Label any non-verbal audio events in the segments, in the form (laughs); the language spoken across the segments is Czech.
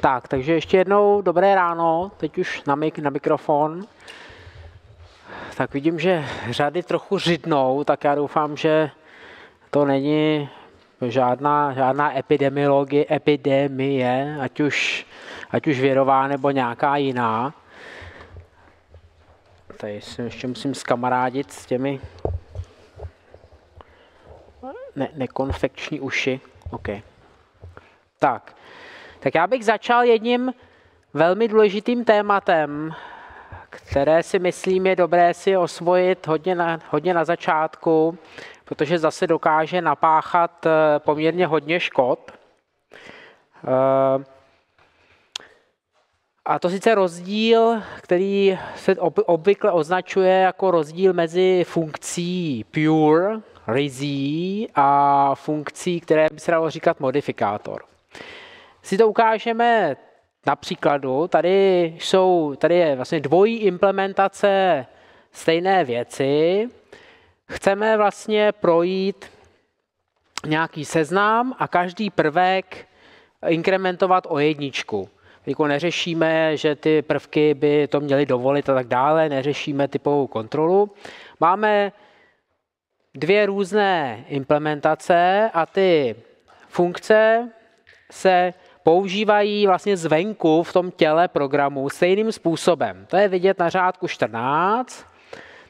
Tak, takže ještě jednou dobré ráno, teď už na, mik- na mikrofon. Tak vidím, že řady trochu řidnou, tak já doufám, že to není žádná, žádná epidemiologie, epidemie, ať už, ať už věrová nebo nějaká jiná. Tady se ještě musím skamarádit s těmi ne- nekonfekční uši. OK. Tak, tak já bych začal jedním velmi důležitým tématem, které si myslím je dobré si osvojit hodně na, hodně na začátku, protože zase dokáže napáchat eh, poměrně hodně škod. Eh, a to sice rozdíl, který se obvykle označuje jako rozdíl mezi funkcí pure, rizí a funkcí, které by se dalo říkat modifikátor si to ukážeme na příkladu. Tady, jsou, tady je vlastně dvojí implementace stejné věci. Chceme vlastně projít nějaký seznam a každý prvek inkrementovat o jedničku. Jako neřešíme, že ty prvky by to měly dovolit a tak dále, neřešíme typovou kontrolu. Máme dvě různé implementace a ty funkce se používají vlastně zvenku v tom těle programu stejným způsobem. To je vidět na řádku 14,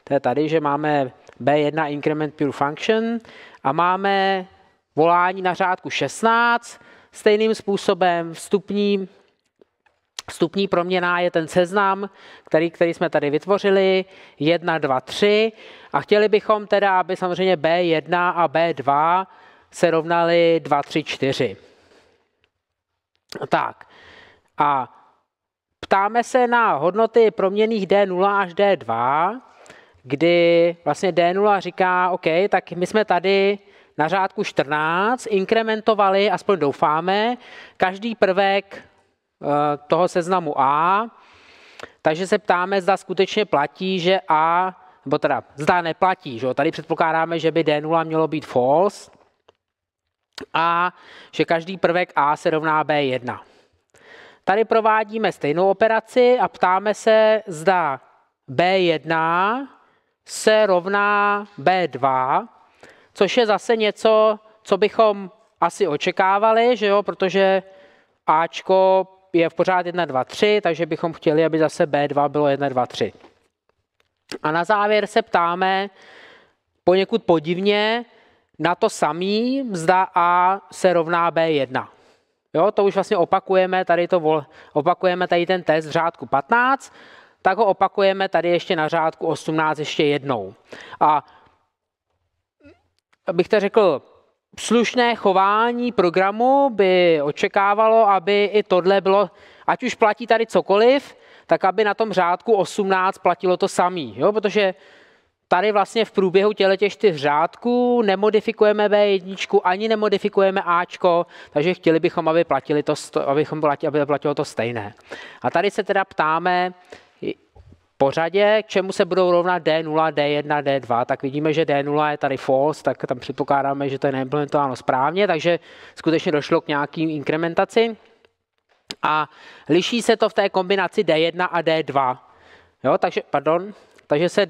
to je tady, že máme B1 increment pure function a máme volání na řádku 16 stejným způsobem vstupní Vstupní proměná je ten seznam, který, který jsme tady vytvořili, 1, 2, 3. A chtěli bychom teda, aby samozřejmě B1 a B2 se rovnaly 2, 3, 4. Tak a ptáme se na hodnoty proměných D0 až D2, kdy vlastně D0 říká, OK, tak my jsme tady na řádku 14 inkrementovali, aspoň doufáme, každý prvek eh, toho seznamu A, takže se ptáme, zda skutečně platí, že A, nebo teda zda neplatí, že jo? tady předpokládáme, že by D0 mělo být false, a že každý prvek A se rovná B1. Tady provádíme stejnou operaci a ptáme se, zda B1 se rovná B2, což je zase něco, co bychom asi očekávali, že jo, protože Ačko je v pořád 1, 2, 3, takže bychom chtěli, aby zase B2 bylo 1, 2, 3. A na závěr se ptáme poněkud podivně, na to samý mzda A se rovná B1. Jo, to už vlastně opakujeme tady, to, opakujeme tady ten test v řádku 15, tak ho opakujeme tady ještě na řádku 18 ještě jednou. A bych to řekl, slušné chování programu by očekávalo, aby i tohle bylo, ať už platí tady cokoliv, tak aby na tom řádku 18 platilo to samý, jo? protože tady vlastně v průběhu těch čtyř řádků nemodifikujeme B1, ani nemodifikujeme Ačko, takže chtěli bychom, aby, platili to, abychom platili, aby platilo to stejné. A tady se teda ptáme, pořadě, k čemu se budou rovnat D0, D1, D2, tak vidíme, že D0 je tady false, tak tam předpokládáme, že to je neimplementováno správně, takže skutečně došlo k nějakým inkrementaci. A liší se to v té kombinaci D1 a D2. Jo, takže, pardon, takže se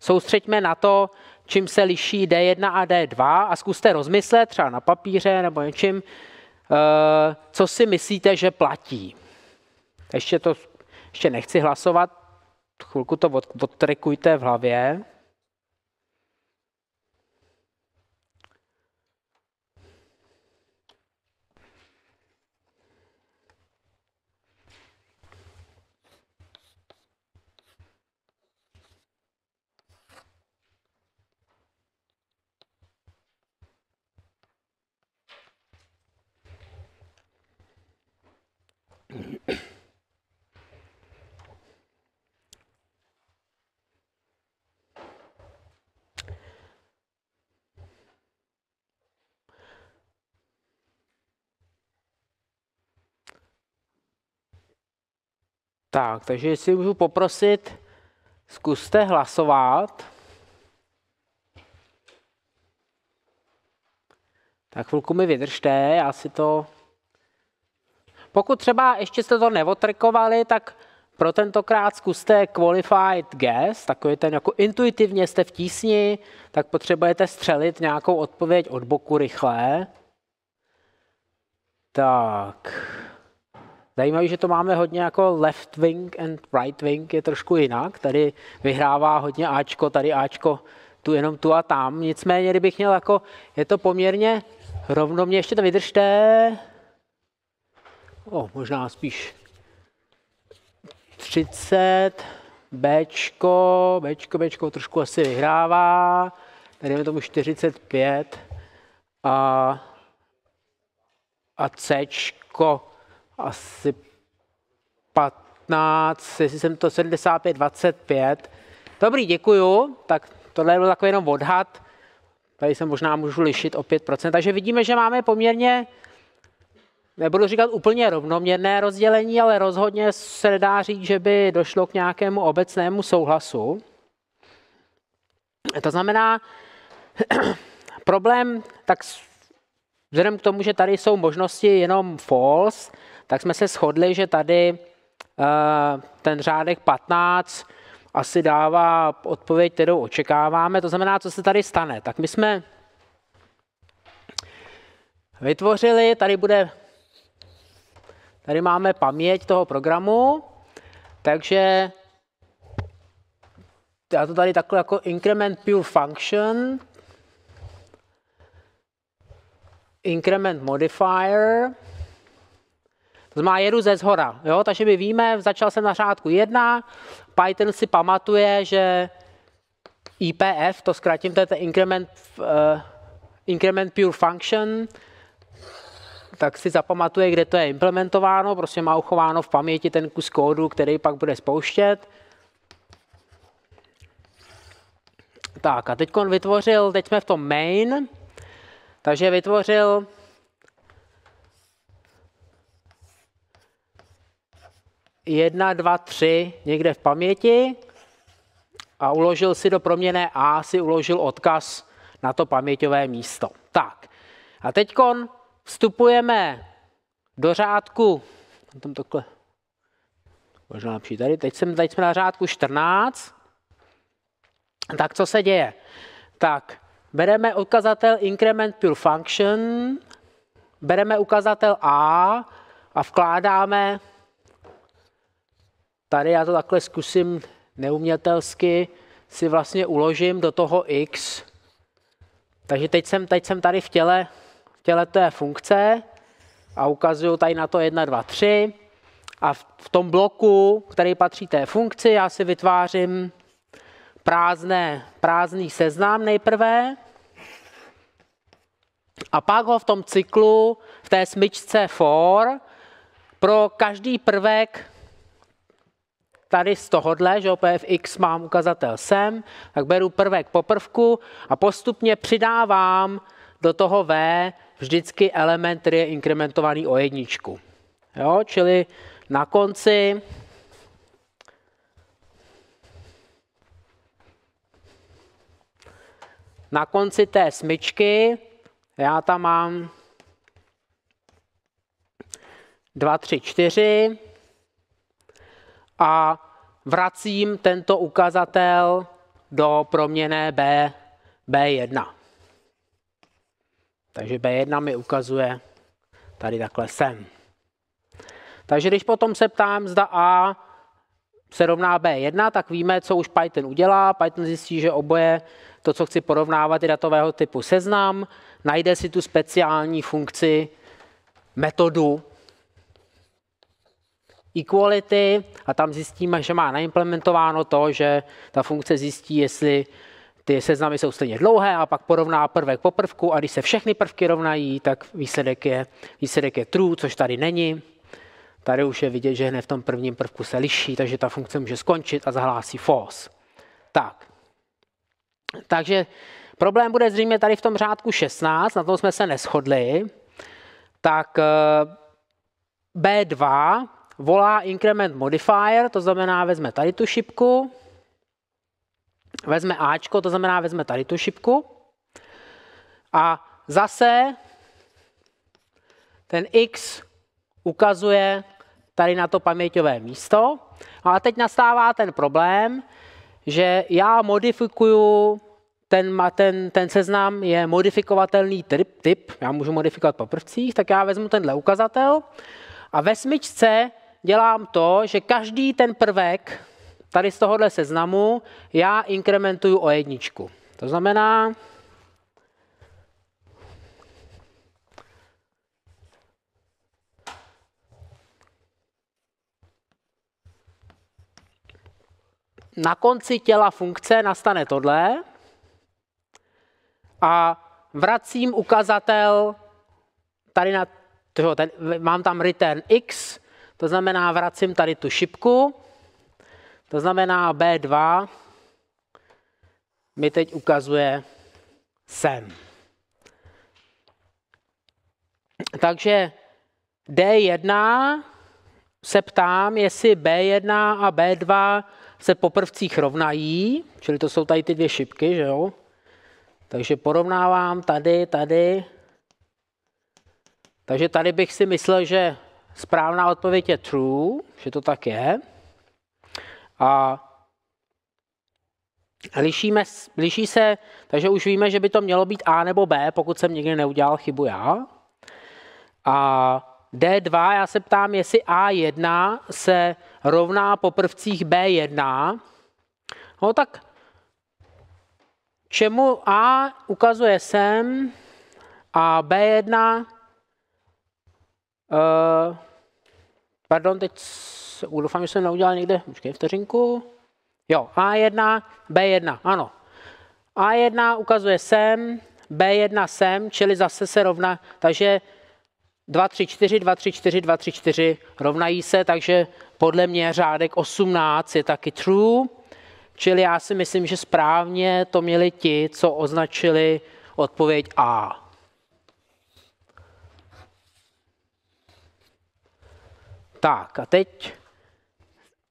soustřeďme na to, čím se liší D1 a D2 a zkuste rozmyslet třeba na papíře nebo něčím, eh, co si myslíte, že platí. Ještě to ještě nechci hlasovat, chvilku to odtrekujte v hlavě. Tak, takže jestli můžu poprosit, zkuste hlasovat. Tak chvilku mi vydržte, já si to... Pokud třeba ještě jste to neotrkovali, tak pro tentokrát zkuste qualified guess, takový ten jako intuitivně jste v tísni, tak potřebujete střelit nějakou odpověď od boku rychle. Tak. Zajímavé, že to máme hodně jako left wing and right wing, je trošku jinak. Tady vyhrává hodně Ačko, tady Ačko tu jenom tu a tam. Nicméně, kdybych měl jako, je to poměrně rovno, mě ještě to vydržte. O, možná spíš 30, Bčko, Bčko, Bčko trošku asi vyhrává, tady je tomu 45 a, a Cčko asi 15, jestli jsem to 75, 25. Dobrý, děkuju. Tak tohle byl takový jenom odhad. Tady se možná můžu lišit o 5%. Takže vidíme, že máme poměrně, nebudu říkat úplně rovnoměrné rozdělení, ale rozhodně se nedá říct, že by došlo k nějakému obecnému souhlasu. To znamená, (clears throat) problém, tak vzhledem k tomu, že tady jsou možnosti jenom false, tak jsme se shodli, že tady eh, ten řádek 15 asi dává odpověď, kterou očekáváme. To znamená, co se tady stane. Tak my jsme vytvořili, tady bude, tady máme paměť toho programu, takže já to tady takhle jako increment pure function, increment modifier, to znamená, jedu ze zhora, jo? takže my víme, začal jsem na řádku 1, Python si pamatuje, že IPF, to zkratím, to je ten increment, uh, increment pure function, tak si zapamatuje, kde to je implementováno, prostě má uchováno v paměti ten kus kódu, který pak bude spouštět. Tak a teď on vytvořil, teď jsme v tom main, takže vytvořil 1, 2, 3 někde v paměti a uložil si do proměné A, si uložil odkaz na to paměťové místo. Tak, a teď vstupujeme do řádku, tam takhle, možná lepší tady, teď, jsme, teď jsme na řádku 14, tak co se děje? Tak, bereme ukazatel increment pure function, bereme ukazatel a a vkládáme tady já to takhle zkusím neumětelsky, si vlastně uložím do toho x. Takže teď jsem, teď jsem tady v těle, v těle té funkce a ukazuju tady na to 1, 2, 3. A v, v tom bloku, který patří té funkci, já si vytvářím prázdné, prázdný seznam nejprve. A pak ho v tom cyklu, v té smyčce for, pro každý prvek tady z tohohle, že OPFX mám ukazatel sem, tak beru prvek po prvku a postupně přidávám do toho V vždycky element, který je inkrementovaný o jedničku. Jo, čili na konci na konci té smyčky já tam mám 2, 3, 4 a vracím tento ukazatel do proměné B, B1. Takže B1 mi ukazuje tady takhle sem. Takže když potom se ptám, zda A se rovná B1, tak víme, co už Python udělá. Python zjistí, že oboje to, co chci porovnávat, je datového typu seznam, najde si tu speciální funkci metodu, equality a tam zjistíme, že má naimplementováno to, že ta funkce zjistí, jestli ty seznamy jsou stejně dlouhé a pak porovná prvek po prvku a když se všechny prvky rovnají, tak výsledek je, výsledek je true, což tady není. Tady už je vidět, že hned v tom prvním prvku se liší, takže ta funkce může skončit a zahlásí false. Tak. Takže problém bude zřejmě tady v tom řádku 16, na tom jsme se neschodli. Tak eh, B2 volá increment modifier, to znamená vezme tady tu šipku, vezme Ačko, to znamená vezme tady tu šipku a zase ten X ukazuje tady na to paměťové místo. No a teď nastává ten problém, že já modifikuju ten, ten, ten seznam je modifikovatelný typ, já můžu modifikovat po prvcích, tak já vezmu tenhle ukazatel a ve smyčce dělám to, že každý ten prvek tady z tohohle seznamu já inkrementuju o jedničku. To znamená, na konci těla funkce nastane tohle a vracím ukazatel tady na, toho, ten, mám tam return x, to znamená, vracím tady tu šipku, to znamená B2 mi teď ukazuje sem. Takže D1 se ptám, jestli B1 a B2 se po prvcích rovnají, čili to jsou tady ty dvě šipky, že jo? Takže porovnávám tady, tady. Takže tady bych si myslel, že Správná odpověď je true, že to tak je. A lišíme, liší se, takže už víme, že by to mělo být A nebo B, pokud jsem nikdy neudělal chybu já. A D2, já se ptám, jestli A1 se rovná po prvcích B1. No tak čemu A ukazuje sem a B1 uh, Pardon, teď doufám, že jsem neudělal někde, počkej vteřinku. Jo, A1, B1, ano. A1 ukazuje sem, B1 sem, čili zase se rovná, takže 2, 3, 4, 2, 3, 4, 2, 3, 4 rovnají se, takže podle mě řádek 18 je taky true, čili já si myslím, že správně to měli ti, co označili odpověď A. Tak a teď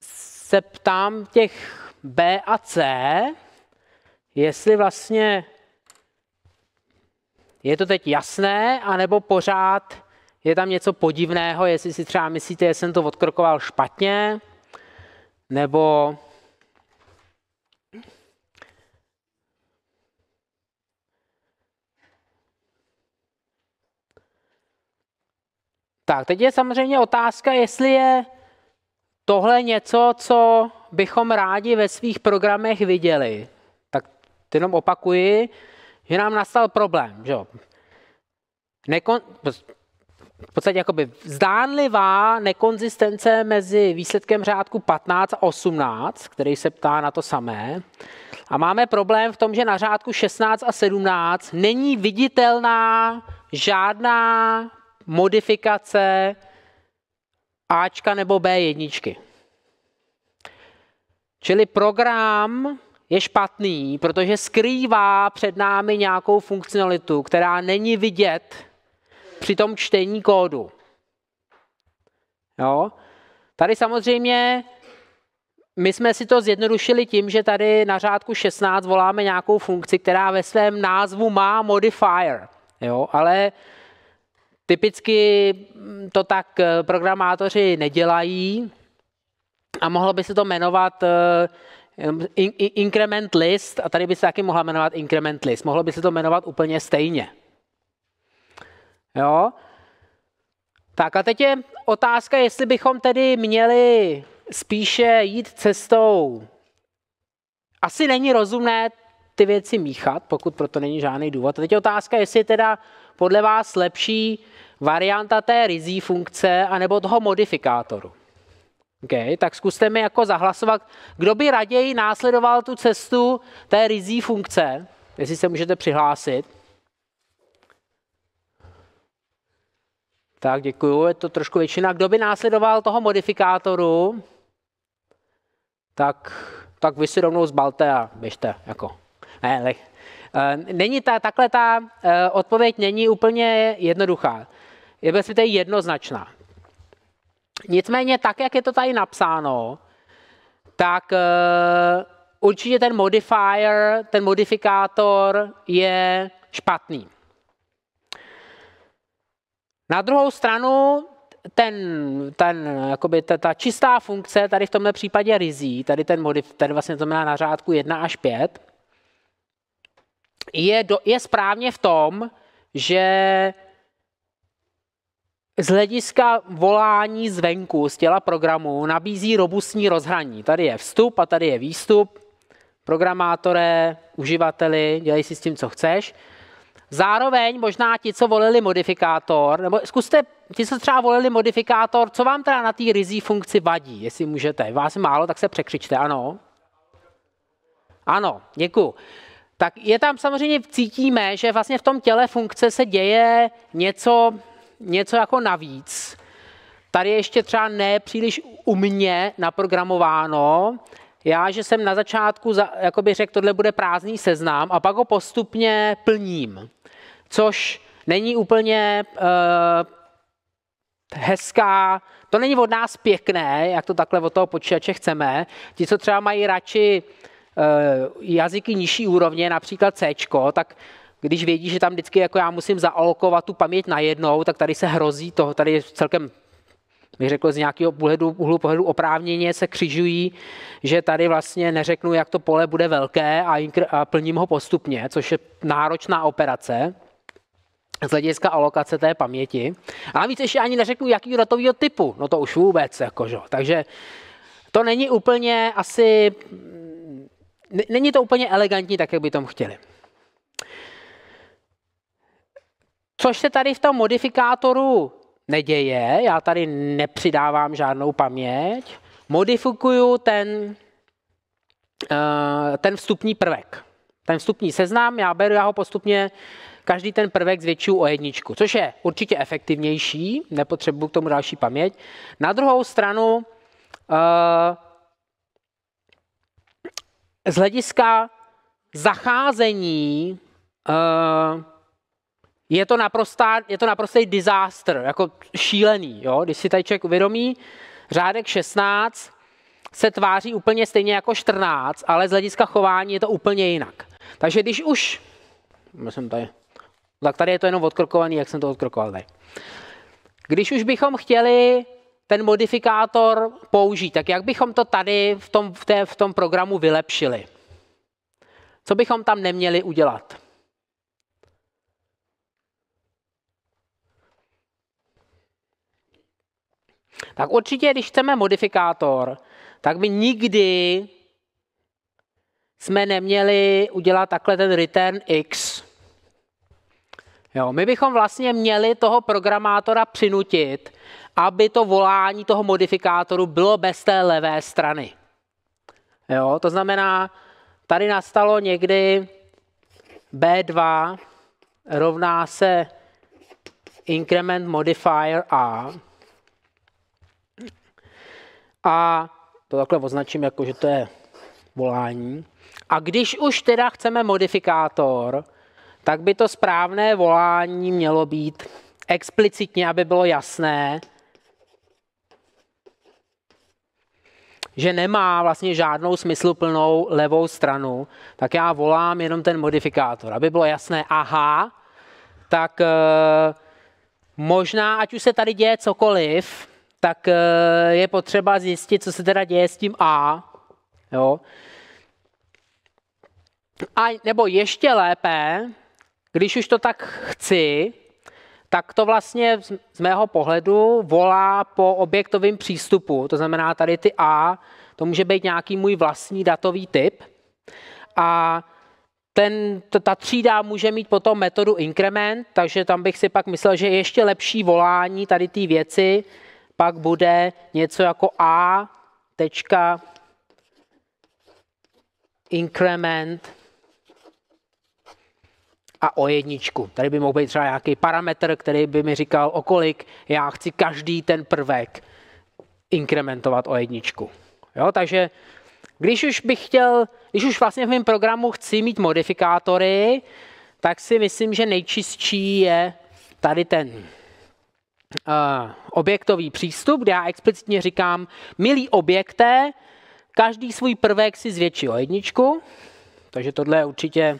se ptám těch B a C, jestli vlastně je to teď jasné, anebo pořád je tam něco podivného, jestli si třeba myslíte, že jsem to odkrokoval špatně, nebo Tak, teď je samozřejmě otázka, jestli je tohle něco, co bychom rádi ve svých programech viděli. Tak jenom opakuji, že nám nastal problém. Že? Nekon, v podstatě jakoby zdánlivá nekonzistence mezi výsledkem řádku 15 a 18, který se ptá na to samé. A máme problém v tom, že na řádku 16 a 17 není viditelná žádná modifikace Ačka nebo b jedničky, Čili program je špatný, protože skrývá před námi nějakou funkcionalitu, která není vidět při tom čtení kódu. Jo? Tady samozřejmě my jsme si to zjednodušili tím, že tady na řádku 16 voláme nějakou funkci, která ve svém názvu má modifier, jo? ale Typicky mm, to tak eh, programátoři nedělají a mohlo by se to jmenovat eh, increment list a tady by se taky mohla jmenovat increment list. Mohlo by se to jmenovat úplně stejně. Jo? Tak a teď je otázka, jestli bychom tedy měli spíše jít cestou. Asi není rozumné ty věci míchat, pokud proto není žádný důvod. A teď je otázka, jestli je teda podle vás lepší varianta té rizí funkce anebo toho modifikátoru. Okay, tak zkuste mi jako zahlasovat, kdo by raději následoval tu cestu té rizí funkce, jestli se můžete přihlásit. Tak děkuju, je to trošku většina. Kdo by následoval toho modifikátoru, tak, tak vy si rovnou zbalte a běžte. Jako. Ne, eh, není ta, takhle ta eh, odpověď není úplně jednoduchá. Je tady jednoznačná. Nicméně tak, jak je to tady napsáno, tak eh, určitě ten modifier, ten modifikátor je špatný. Na druhou stranu ten, ten, jakoby ta, ta čistá funkce, tady v tomhle případě rizí, tady ten modif, tady vlastně to znamená na řádku 1 až 5, je, do, je správně v tom, že z hlediska volání zvenku, z těla programu, nabízí robustní rozhraní. Tady je vstup a tady je výstup. Programátore, uživateli, dělej si s tím, co chceš. Zároveň možná ti, co volili modifikátor, nebo zkuste ti, co třeba volili modifikátor, co vám teda na té rizí funkci vadí, jestli můžete. Vás je málo, tak se překřičte, ano. Ano, děkuji tak je tam samozřejmě cítíme, že vlastně v tom těle funkce se děje něco, něco jako navíc. Tady ještě třeba ne příliš u mě naprogramováno. Já, že jsem na začátku za, jakoby řekl, tohle bude prázdný seznam a pak ho postupně plním, což není úplně uh, hezká, to není od nás pěkné, jak to takhle od toho počítače chceme. Ti, co třeba mají radši Eh, jazyky nižší úrovně, například C, tak když vědí, že tam vždycky jako já musím zaalokovat tu paměť najednou, tak tady se hrozí toho, tady je celkem bych řekl, z nějakého pohledu, úhlu pohledu oprávněně se křižují, že tady vlastně neřeknu, jak to pole bude velké a, inkr- a plním ho postupně, což je náročná operace z hlediska alokace té paměti. A navíc ještě ani neřeknu, jaký datového typu, no to už vůbec, jakože. Takže to není úplně asi není to úplně elegantní, tak jak by tom chtěli. Což se tady v tom modifikátoru neděje, já tady nepřidávám žádnou paměť, modifikuju ten, eh, ten vstupní prvek. Ten vstupní seznam, já beru, já ho postupně každý ten prvek zvětšuju o jedničku, což je určitě efektivnější, nepotřebuju k tomu další paměť. Na druhou stranu eh, z hlediska zacházení uh, je to, naprostá, je to naprostý disaster, jako šílený. Jo? Když si tady člověk uvědomí, řádek 16 se tváří úplně stejně jako 14, ale z hlediska chování je to úplně jinak. Takže když už... myslím tady, tak tady je to jenom odkrokovaný, jak jsem to odkrokoval tady. Když už bychom chtěli ten modifikátor použít, tak jak bychom to tady v tom, v, té, v tom programu vylepšili? Co bychom tam neměli udělat? Tak určitě, když chceme modifikátor, tak by nikdy jsme neměli udělat takhle ten return x, Jo, my bychom vlastně měli toho programátora přinutit, aby to volání toho modifikátoru bylo bez té levé strany. Jo, to znamená, tady nastalo někdy B2 rovná se increment modifier A. A to takhle označím, jako že to je volání. A když už teda chceme modifikátor, tak by to správné volání mělo být explicitně, aby bylo jasné, že nemá vlastně žádnou smysluplnou levou stranu, tak já volám jenom ten modifikátor. Aby bylo jasné, aha, tak e, možná, ať už se tady děje cokoliv, tak e, je potřeba zjistit, co se teda děje s tím A. Jo? A nebo ještě lépe, když už to tak chci, tak to vlastně z mého pohledu volá po objektovém přístupu. To znamená tady ty A, to může být nějaký můj vlastní datový typ. A ten, ta třída může mít potom metodu increment. takže tam bych si pak myslel, že ještě lepší volání tady té věci pak bude něco jako A tečka increment a o jedničku. Tady by mohl být třeba nějaký parametr, který by mi říkal, o kolik já chci každý ten prvek inkrementovat o jedničku. Jo, takže když už bych chtěl, když už vlastně v mém programu chci mít modifikátory, tak si myslím, že nejčistší je tady ten uh, objektový přístup, kde já explicitně říkám, milý objekte, každý svůj prvek si zvětší o jedničku, takže tohle je určitě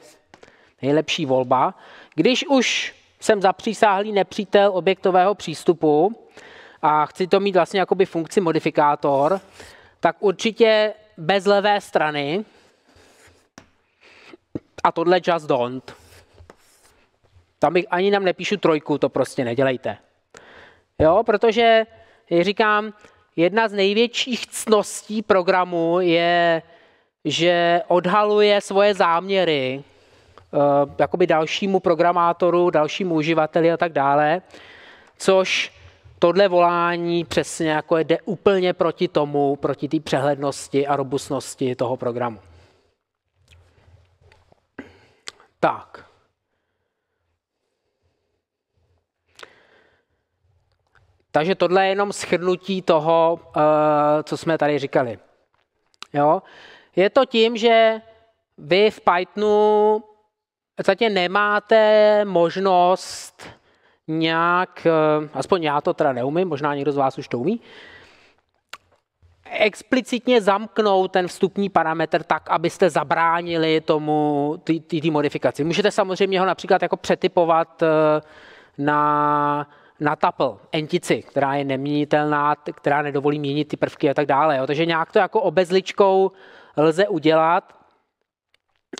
nejlepší volba. Když už jsem zapřísáhlý nepřítel objektového přístupu a chci to mít vlastně jakoby funkci modifikátor, tak určitě bez levé strany a tohle just don't. Tam bych ani nám nepíšu trojku, to prostě nedělejte. Jo, protože, jak říkám, jedna z největších cností programu je, že odhaluje svoje záměry Eh, jakoby dalšímu programátoru, dalšímu uživateli a tak dále, což tohle volání přesně jako jde úplně proti tomu, proti té přehlednosti a robustnosti toho programu. Tak. Takže tohle je jenom schrnutí toho, eh, co jsme tady říkali. Jo? Je to tím, že vy v Pythonu podstatě nemáte možnost nějak, eh, aspoň já to teda neumím, možná někdo z vás už to umí, explicitně zamknout ten vstupní parametr tak, abyste zabránili tomu, té modifikaci. Můžete samozřejmě ho například jako přetypovat eh, na, na tuple, entici, která je neměnitelná, která nedovolí měnit ty prvky a tak dále. Jo. Takže nějak to jako obezličkou lze udělat,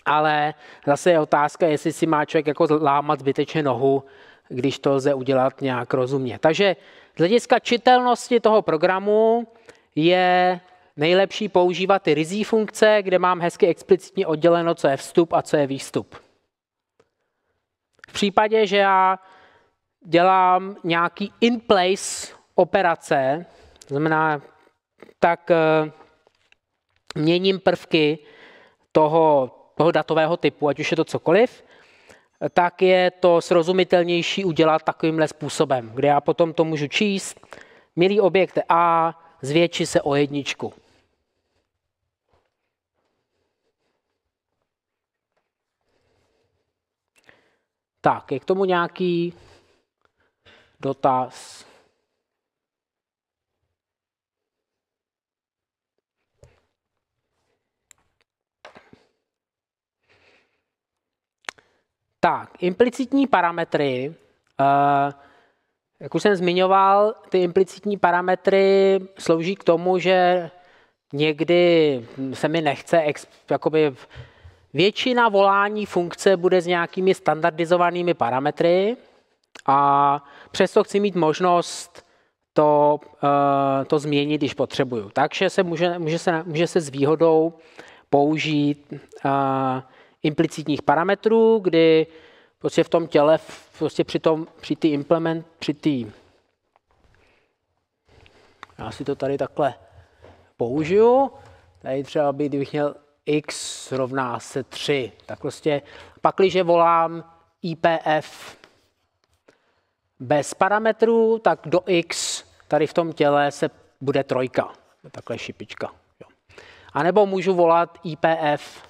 ale zase je otázka, jestli si má člověk jako lámat zbytečně nohu, když to lze udělat nějak rozumně. Takže z hlediska čitelnosti toho programu je nejlepší používat ty rizí funkce, kde mám hezky explicitně odděleno, co je vstup a co je výstup. V případě, že já dělám nějaký in-place operace, znamená, tak eh, měním prvky toho toho datového typu, ať už je to cokoliv, tak je to srozumitelnější udělat takovýmhle způsobem, kde já potom to můžu číst. Milý objekt A zvětší se o jedničku. Tak, je k tomu nějaký dotaz? Tak, implicitní parametry. Uh, jak už jsem zmiňoval, ty implicitní parametry slouží k tomu, že někdy se mi nechce, jakoby většina volání funkce bude s nějakými standardizovanými parametry a přesto chci mít možnost to, uh, to změnit, když potřebuju. Takže se může, může, se, může se s výhodou použít uh, implicitních parametrů, kdy prostě v tom těle, prostě při, tom, při tý implement, při tý. já si to tady takhle použiju, tady třeba by, kdybych měl x rovná se 3, tak prostě pakliže volám IPF bez parametrů, tak do x tady v tom těle se bude trojka, takhle šipička. Jo. A nebo můžu volat IPF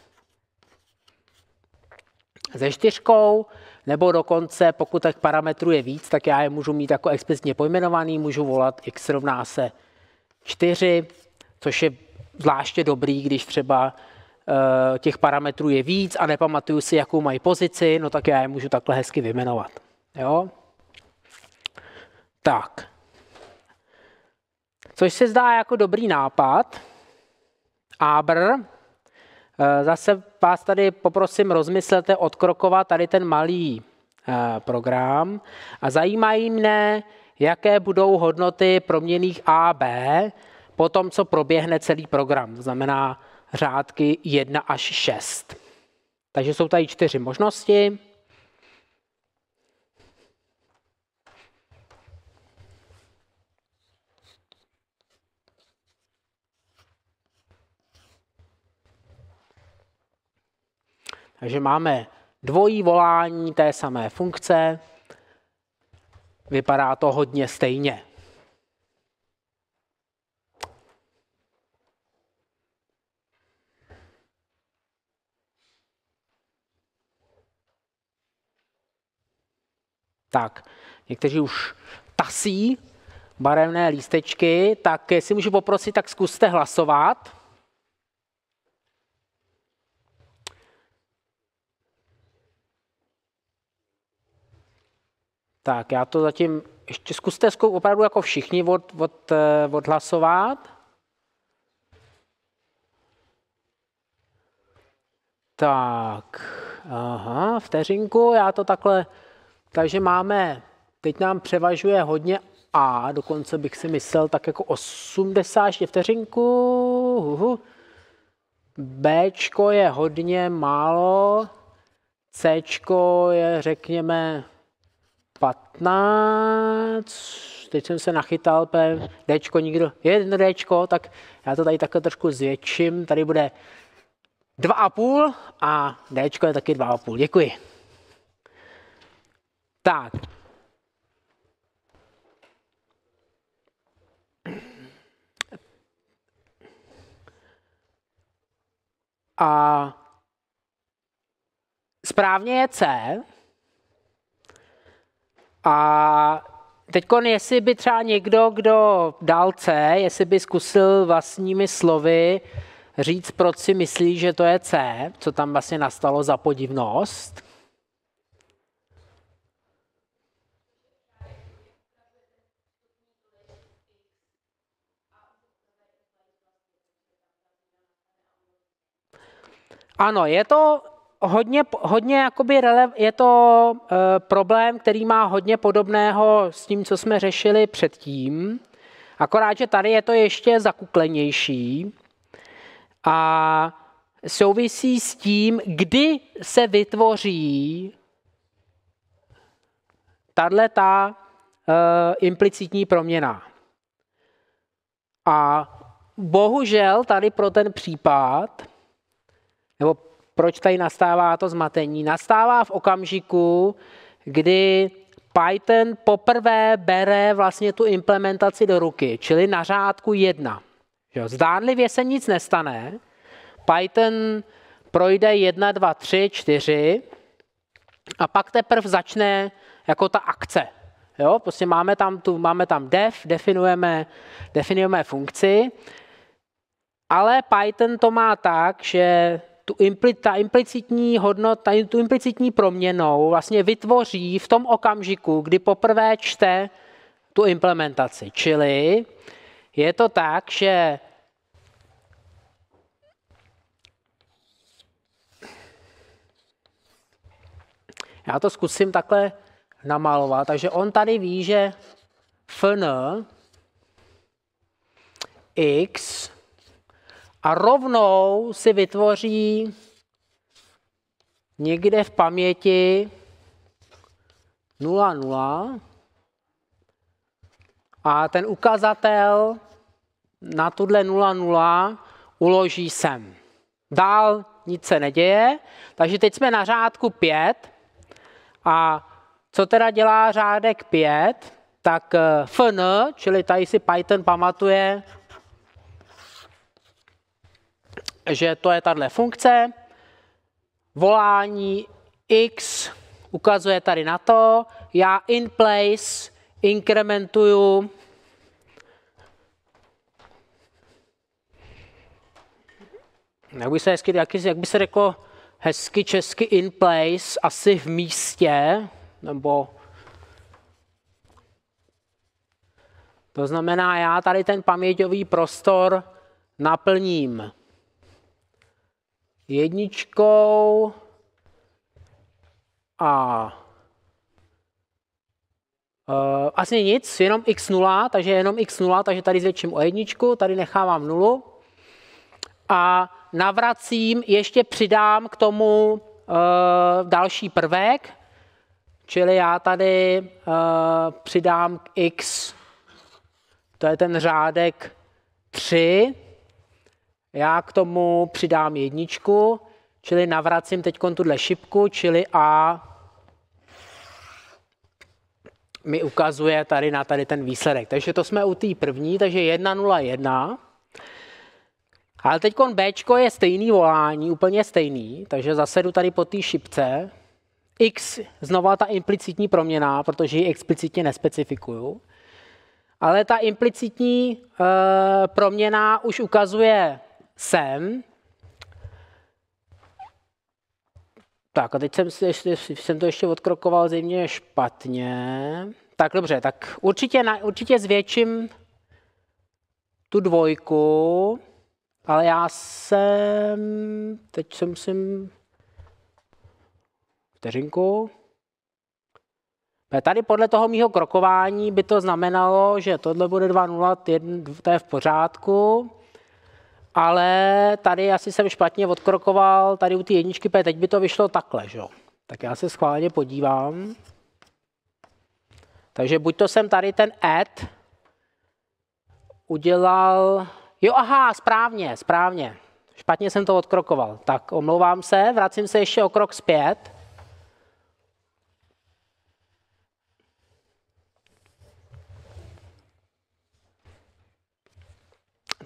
se čtyřkou, nebo dokonce, pokud tak parametrů je víc, tak já je můžu mít jako explicitně pojmenovaný, můžu volat x rovná se 4, což je zvláště dobrý, když třeba uh, těch parametrů je víc a nepamatuju si, jakou mají pozici, no tak já je můžu takhle hezky vyjmenovat. Jo? Tak. Což se zdá jako dobrý nápad. Abr, Eh, zase vás tady poprosím, rozmyslete odkrokovat tady ten malý eh, program a zajímají mne, jaké budou hodnoty proměných A, B po tom, co proběhne celý program, to znamená řádky 1 až 6. Takže jsou tady čtyři možnosti. Takže máme dvojí volání té samé funkce, vypadá to hodně stejně. Tak, někteří už tasí barevné lístečky, tak jestli můžu poprosit, tak zkuste hlasovat. Tak já to zatím ještě zkuste opravdu jako všichni od, od, eh, odhlasovat. Tak, aha, vteřinku, já to takhle, takže máme, teď nám převažuje hodně A, dokonce bych si myslel tak jako 80, ještě vteřinku, uhu. Bčko je hodně málo, Cčko je řekněme 15, teď jsem se nachytal, D, nikdo, jeden D, tak já to tady takhle trošku zvětším, tady bude 2,5 a D je taky 2,5, děkuji. Tak. A správně je C, a teď, jestli by třeba někdo, kdo C, jestli by zkusil vlastními slovy říct, proč si myslí, že to je C, co tam vlastně nastalo za podivnost. Ano, je to hodně, hodně jakoby rele, je to e, problém, který má hodně podobného s tím, co jsme řešili předtím, akorát, že tady je to ještě zakuklenější a souvisí s tím, kdy se vytvoří tahle ta e, implicitní proměna. A bohužel tady pro ten případ, nebo proč tady nastává to zmatení? Nastává v okamžiku, kdy Python poprvé bere vlastně tu implementaci do ruky, čili na řádku Jo, Zdánlivě se nic nestane, Python projde 1, 2, 3, 4 a pak teprve začne jako ta akce. Jo, prostě máme tam, tu, máme tam def, definujeme, definujeme funkci, ale Python to má tak, že tu impli, ta implicitní hodnot, ta, tu implicitní proměnou vlastně vytvoří v tom okamžiku, kdy poprvé čte tu implementaci. Čili je to tak, že já to zkusím takhle namalovat, takže on tady ví, že fn x a rovnou si vytvoří někde v paměti 0 0 a ten ukazatel na tuhle 0 uloží sem. Dál nic se neděje, takže teď jsme na řádku 5 a co teda dělá řádek 5? Tak eh, fn, čili tady si Python pamatuje že to je tahle funkce, volání x ukazuje tady na to, já in place inkrementuju jak by se, hezky, jak, jak by se řeklo hezky česky in place, asi v místě, nebo to znamená, já tady ten paměťový prostor naplním jedničkou a Uh, asi nic, jenom x0, takže jenom x0, takže tady zvětším o jedničku, tady nechávám nulu. A navracím, ještě přidám k tomu uh, další prvek, čili já tady uh, přidám x, to je ten řádek 3, já k tomu přidám jedničku, čili navracím teď tuhle šipku, čili A mi ukazuje tady na tady ten výsledek. Takže to jsme u té první, takže 1,01. Ale teď B je stejný volání, úplně stejný, takže zase jdu tady po té šipce. X, znova ta implicitní proměna, protože ji explicitně nespecifikuju. Ale ta implicitní e, proměna už ukazuje jsem. Tak a teď jsem, ještě, jsem to ještě odkrokoval zimně špatně. Tak dobře, tak určitě, na, určitě zvětším tu dvojku, ale já jsem, teď jsem musím, vteřinku, Tady podle toho mýho krokování by to znamenalo, že tohle bude 2,0, to je v pořádku ale tady asi jsem špatně odkrokoval, tady u té jedničky P, teď by to vyšlo takhle, že? Tak já se schválně podívám. Takže buď to jsem tady ten add udělal, jo aha, správně, správně, špatně jsem to odkrokoval. Tak omlouvám se, vracím se ještě o krok zpět.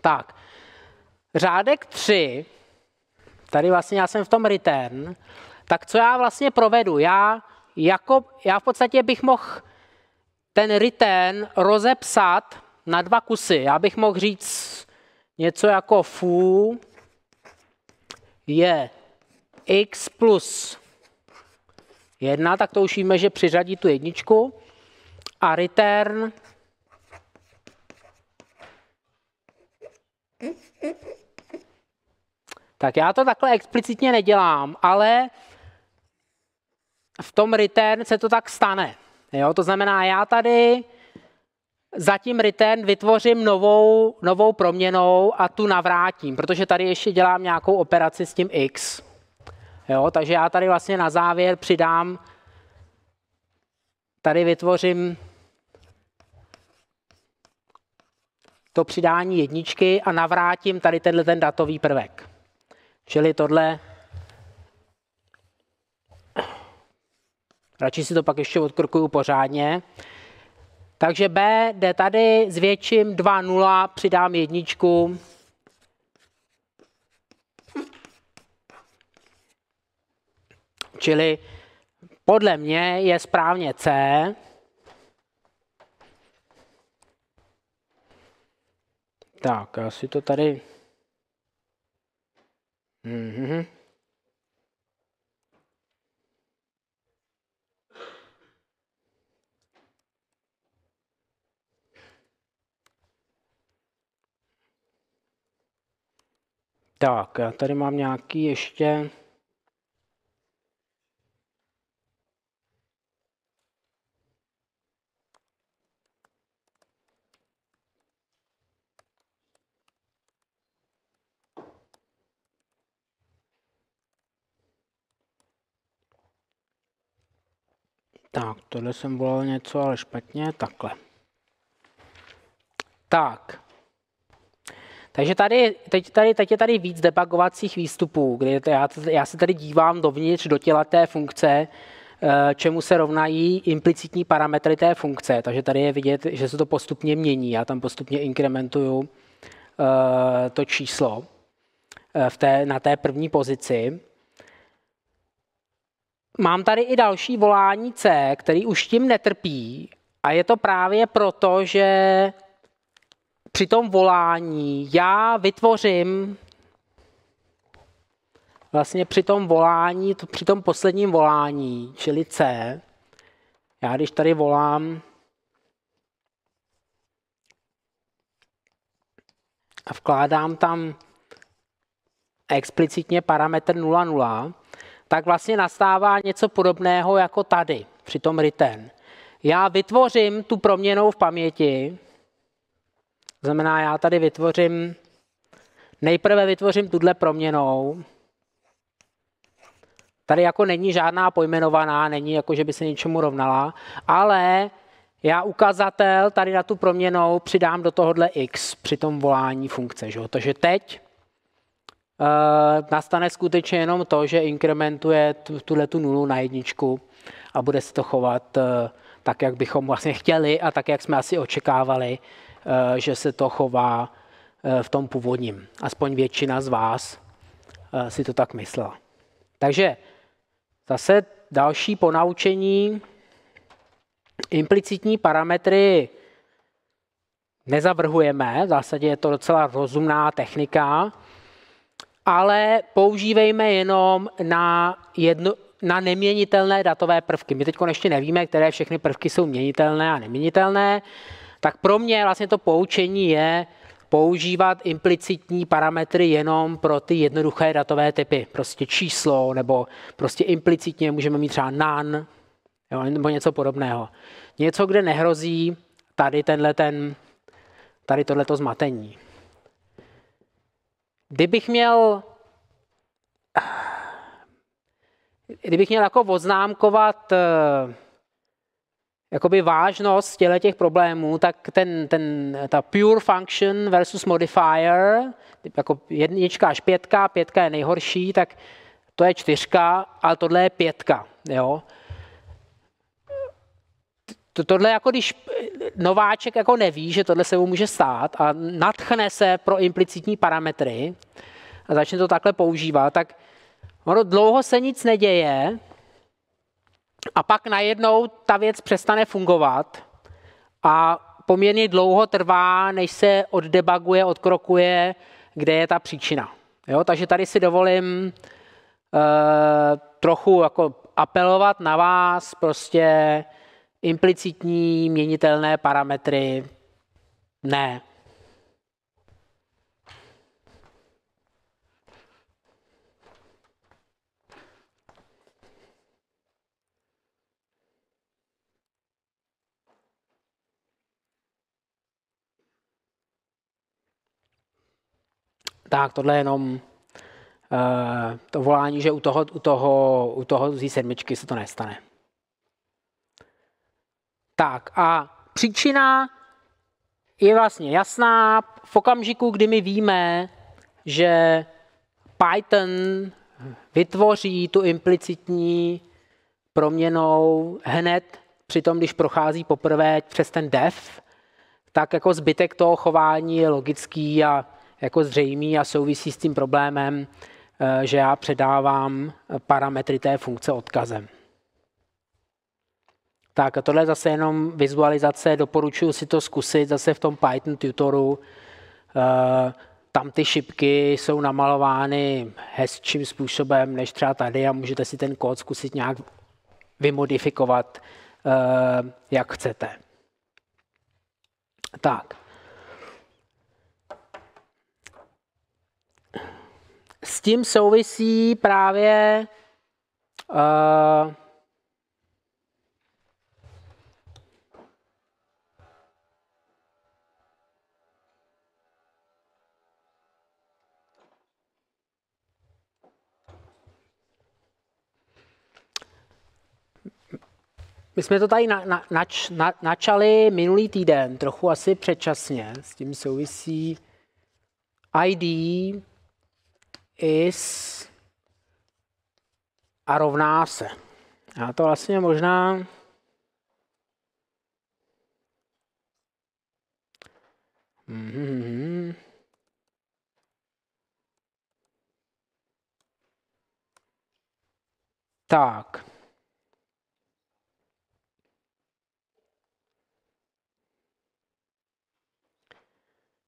Tak, řádek 3, tady vlastně já jsem v tom return, tak co já vlastně provedu? Já, jako, já v podstatě bych mohl ten return rozepsat na dva kusy. Já bych mohl říct něco jako fu je x plus 1, tak to už víme, že přiřadí tu jedničku. A return tak já to takhle explicitně nedělám, ale v tom return se to tak stane. Jo? To znamená, já tady zatím return vytvořím novou, novou proměnou a tu navrátím, protože tady ještě dělám nějakou operaci s tím x. Jo? Takže já tady vlastně na závěr přidám, tady vytvořím to přidání jedničky a navrátím tady tenhle ten datový prvek. Čili tohle Radši si to pak ještě odkrkuju pořádně. Takže B jde tady, zvětším 2,0, přidám jedničku. Čili podle mě je správně C. Tak, já si to tady Mhm. Tak, já tady mám nějaký ještě Tak, tohle jsem volal něco, ale špatně, takhle. Tak. Takže tady, teď, tady, teď je tady víc debugovacích výstupů, kdy já, já se tady dívám dovnitř do těla té funkce, eh, čemu se rovnají implicitní parametry té funkce. Takže tady je vidět, že se to postupně mění. Já tam postupně inkrementuju eh, to číslo eh, v té, na té první pozici. Mám tady i další volání C, který už tím netrpí a je to právě proto, že při tom volání já vytvořím vlastně při tom volání, při tom posledním volání, čili C, já když tady volám a vkládám tam explicitně parametr 00, tak vlastně nastává něco podobného jako tady, při tom return. Já vytvořím tu proměnou v paměti, znamená já tady vytvořím, nejprve vytvořím tuhle proměnou, Tady jako není žádná pojmenovaná, není jako, že by se něčemu rovnala, ale já ukazatel tady na tu proměnou přidám do tohohle x při tom volání funkce. Že? Takže teď Eh, nastane skutečně jenom to, že inkrementuje tuhle tu nulu na jedničku a bude se to chovat eh, tak, jak bychom vlastně (laughs) chtěli a tak, jak jsme asi očekávali, eh, že se to chová v tom původním. Aspoň většina z vás si to tak myslela. Takže zase další ponaučení. Implicitní parametry nezavrhujeme, v zásadě je to docela rozumná technika, ale používejme jenom na, jedno, na neměnitelné datové prvky. My teď ještě nevíme, které všechny prvky jsou měnitelné a neměnitelné. Tak pro mě vlastně to poučení je používat implicitní parametry jenom pro ty jednoduché datové typy. Prostě číslo, nebo prostě implicitně můžeme mít třeba nan, jo, nebo něco podobného. Něco, kde nehrozí tady tenhle ten, tady tohleto zmatení kdybych měl kdybych měl jako oznámkovat eh, jakoby vážnost těle těch problémů, tak ten, ten, ta pure function versus modifier, jako jednička až pětka, pětka je nejhorší, tak to je čtyřka, ale tohle je pětka. Jo? to, tohle jako když nováček jako neví, že tohle se mu může stát a natchne se pro implicitní parametry a začne to takhle používat, tak ono dlouho se nic neděje a pak najednou ta věc přestane fungovat a poměrně dlouho trvá, než se oddebaguje, odkrokuje, kde je ta příčina. Jo, takže tady si dovolím uh, trochu jako apelovat na vás, prostě Implicitní měnitelné parametry ne. Tak, tohle je jenom uh, to volání, že u toho, u toho, u toho z sedmičky se to nestane. Tak a příčina je vlastně jasná. V okamžiku, kdy my víme, že Python vytvoří tu implicitní proměnou hned přitom, když prochází poprvé přes ten dev, tak jako zbytek toho chování je logický a jako zřejmý a souvisí s tím problémem, eh, že já předávám parametry té funkce odkazem. Tak a tohle je zase jenom vizualizace, doporučuji si to zkusit zase v tom Python tutoru. Eh, tam ty šipky jsou namalovány hezčím způsobem než třeba tady a můžete si ten kód zkusit nějak vymodifikovat, eh, jak chcete. Tak. S tím souvisí právě eh, My jsme to tady na, na, nač, na, načali minulý týden, trochu asi předčasně. S tím souvisí ID is a rovná se. Já to vlastně možná Mm-hmm. Tak.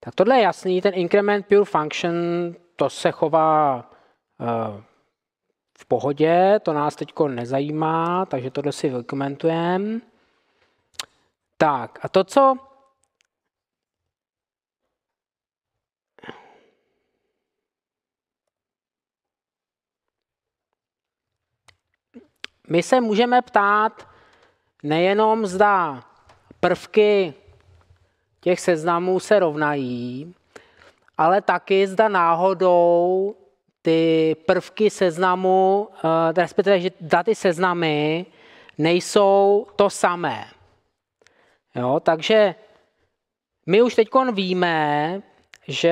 Tak tohle je jasný, ten increment pure function, to se chová uh, v pohodě, to nás teď nezajímá, takže tohle si vykomentujeme. Tak a to, co My se můžeme ptát nejenom zda prvky těch seznamů se rovnají, ale taky zda náhodou ty prvky seznamu, eh, respektive, že daty seznamy nejsou to samé. Jo, takže my už teď víme, že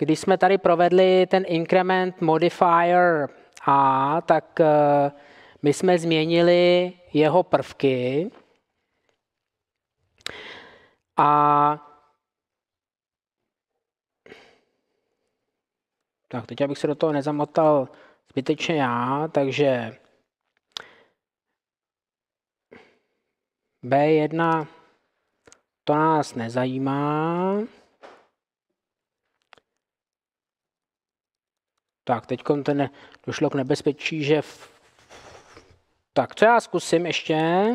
když jsme tady provedli ten increment modifier A, tak eh, my jsme změnili jeho prvky a tak teď, abych se do toho nezamotal zbytečně já, takže B1 to nás nezajímá. Tak, teď ten došlo k nebezpečí, že... V... Tak, co já zkusím ještě?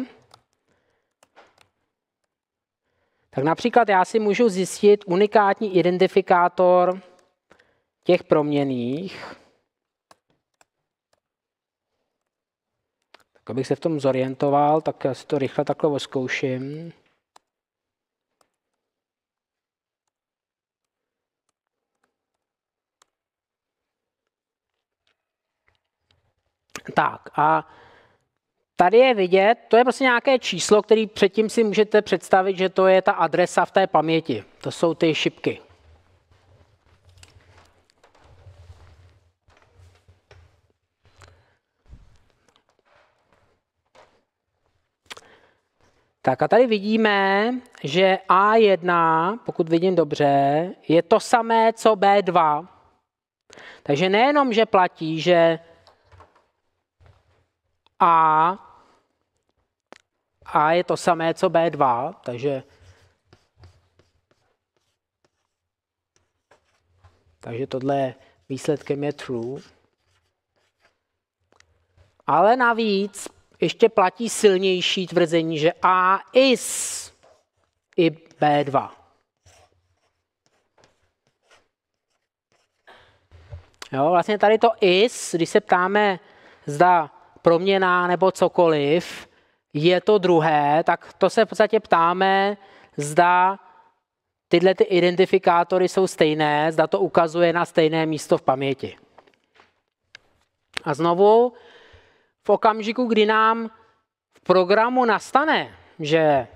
Tak například já si můžu zjistit unikátní identifikátor těch proměných. Tak abych se v tom zorientoval, tak já si to rychle takhle oskouším. Tak a Tady je vidět, to je prostě nějaké číslo, který předtím si můžete představit, že to je ta adresa v té paměti. To jsou ty šipky. Tak a tady vidíme, že A1, pokud vidím dobře, je to samé, co B2. Takže nejenom, že platí, že A a je to samé, co B2, takže takže tohle výsledkem je true. Ale navíc ještě platí silnější tvrzení, že A is i B2. Jo, vlastně tady to is, když se ptáme, zda proměná nebo cokoliv, je to druhé, tak to se v podstatě ptáme, zda tyhle ty identifikátory jsou stejné, zda to ukazuje na stejné místo v paměti. A znovu, v okamžiku, kdy nám v programu nastane, že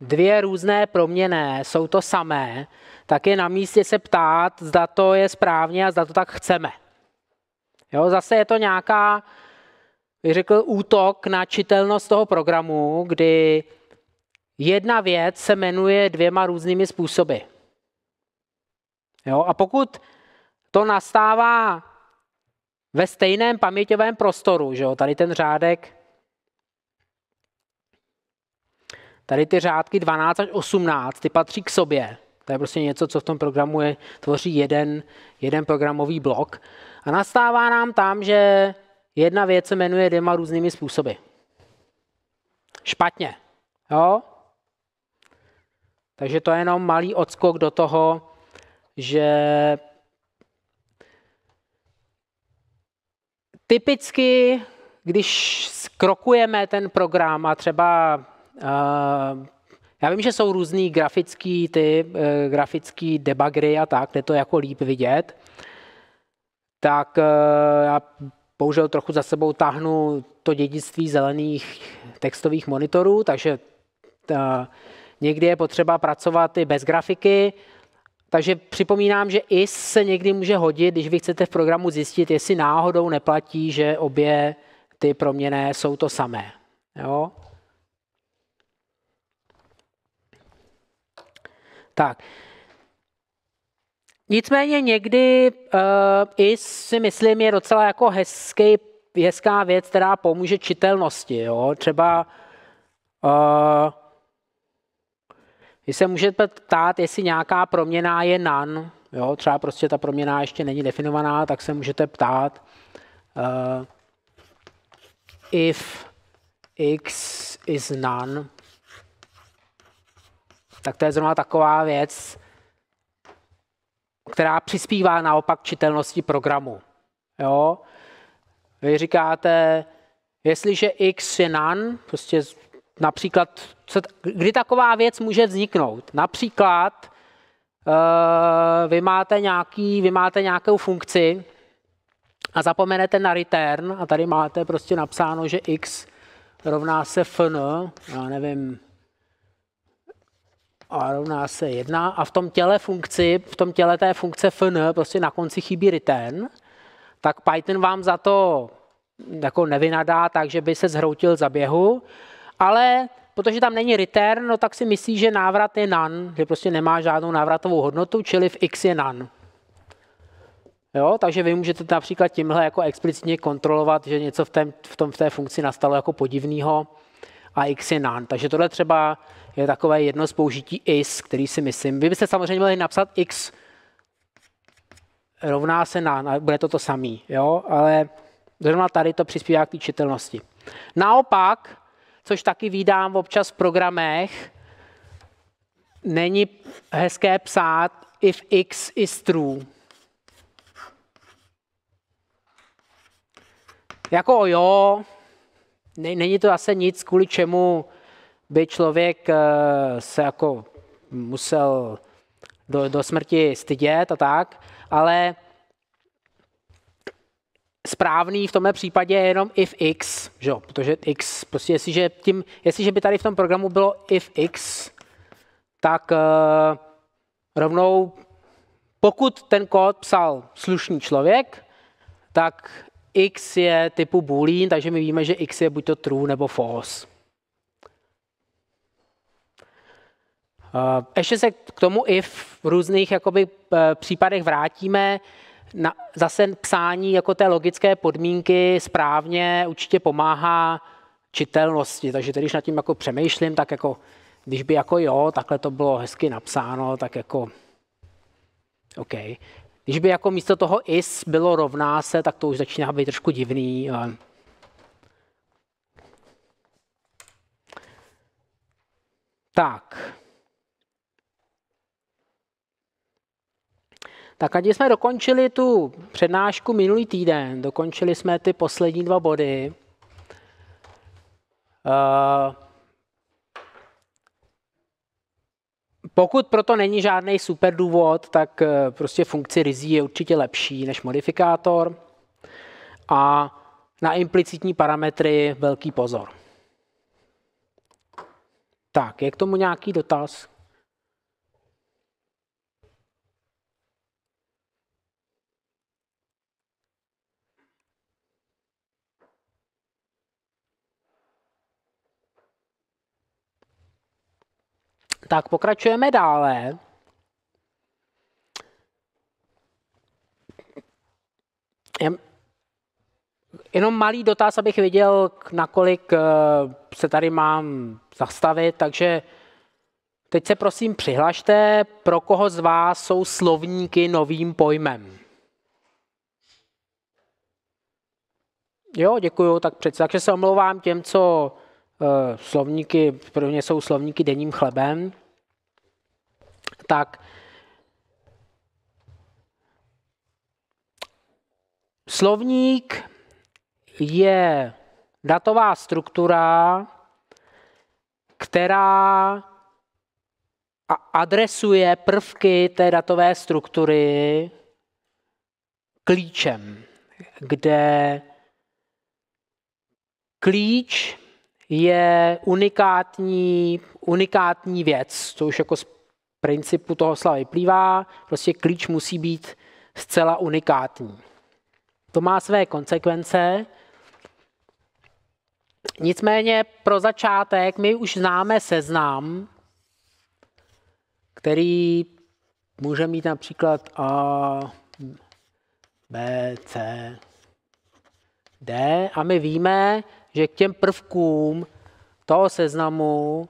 dvě různé proměny jsou to samé, tak je na místě se ptát, zda to je správně a zda to tak chceme. Jo, zase je to nějaká bych řekl, útok na čitelnost toho programu, kdy jedna věc se jmenuje dvěma různými způsoby. Jo? A pokud to nastává ve stejném paměťovém prostoru, že jo? tady ten řádek, tady ty řádky 12 až 18, ty patří k sobě. To je prostě něco, co v tom programu je, tvoří jeden, jeden programový blok. A nastává nám tam, že Jedna věc se jmenuje dvěma různými způsoby. Špatně. Jo? Takže to je jenom malý odskok do toho, že typicky, když skrokujeme ten program a třeba uh, já vím, že jsou různý grafický ty, eh, grafický debugry a tak, kde to jako líp vidět. Tak eh, já bohužel trochu za sebou táhnu to dědictví zelených textových monitorů, takže ta, eh, někdy je potřeba pracovat i bez grafiky, takže připomínám, že IS se někdy může hodit, když vy chcete v programu zjistit, jestli náhodou neplatí, že obě ty proměné jsou to samé. Jo? Tak, Nicméně někdy uh, i si myslím je docela jako hezký, hezká věc, která pomůže čitelnosti. Jo? Třeba uh, vy se můžete ptát, jestli nějaká proměná je nan, jo? třeba prostě ta proměná ještě není definovaná, tak se můžete ptát uh, if x is nan. Tak to je zrovna taková věc, která přispívá naopak čitelnosti programu. Jo? Vy říkáte, jestliže x je none, prostě například, co, kdy taková věc může vzniknout? Například uh, vy, máte nějaký, vy máte nějakou funkci a zapomenete na return a tady máte prostě napsáno, že x rovná se fn, já nevím, a rovná se jedna. a v tom těle funkci, v tom těle té funkce fn prostě na konci chybí return, tak Python vám za to jako nevynadá, takže by se zhroutil za běhu, ale protože tam není return, no tak si myslí, že návrat je nan, že prostě nemá žádnou návratovou hodnotu, čili v x je nan. Jo, takže vy můžete například tímhle jako explicitně kontrolovat, že něco v, tém, v, tom, v té funkci nastalo jako podivného a x je nan. Takže tohle třeba je takové jedno z použití is, který si myslím. Vy byste samozřejmě měli napsat x rovná se na, na bude to to samý, jo? ale zrovna tady to přispívá k té čitelnosti. Naopak, což taky vydám občas v programech, není hezké psát if x is true. Jako jo, není to zase nic, kvůli čemu by člověk eh, se jako musel do, do smrti stydět a tak, ale správný v tomhle případě je jenom if x, že protože x, prostě jestliže, tím, jestliže by tady v tom programu bylo if x, tak uh, rovnou, pokud ten kód psal slušný člověk, tak x je typu boolean, takže my víme, že x je buď to true nebo false. Ještě se k tomu i v různých jakoby, eh, případech vrátíme. Na, zase psání jako té logické podmínky správně určitě pomáhá čitelnosti. Takže když nad tím jako přemýšlím, tak jako, když by jako jo, takhle to bylo hezky napsáno, tak jako OK. Když by jako místo toho is bylo rovná se, tak to už začíná být trošku divný. Tak. Tak ať jsme dokončili tu přednášku minulý týden, dokončili jsme ty poslední dva body. Eh, pokud proto není žádný super důvod, tak eh, prostě funkci rizí je určitě lepší než modifikátor. A na implicitní parametry velký pozor. Tak, je k tomu nějaký dotaz? Tak pokračujeme dále. Jenom malý dotaz, abych viděl, nakolik eh, se tady mám zastavit, takže teď se prosím přihlašte, pro koho z vás jsou slovníky novým pojmem. Jo, děkuju, tak přece. Takže se omlouvám těm, co Eh, slovníky, pro mě jsou slovníky denním chlebem, tak slovník je datová struktura, která adresuje prvky té datové struktury klíčem, kde klíč je unikátní, unikátní věc, to už jako z principu toho slova vyplývá, prostě klíč musí být zcela unikátní. To má své konsekvence, Nicméně pro začátek my už známe seznam, který může mít například A, B, C, D a my víme, že k těm prvkům toho seznamu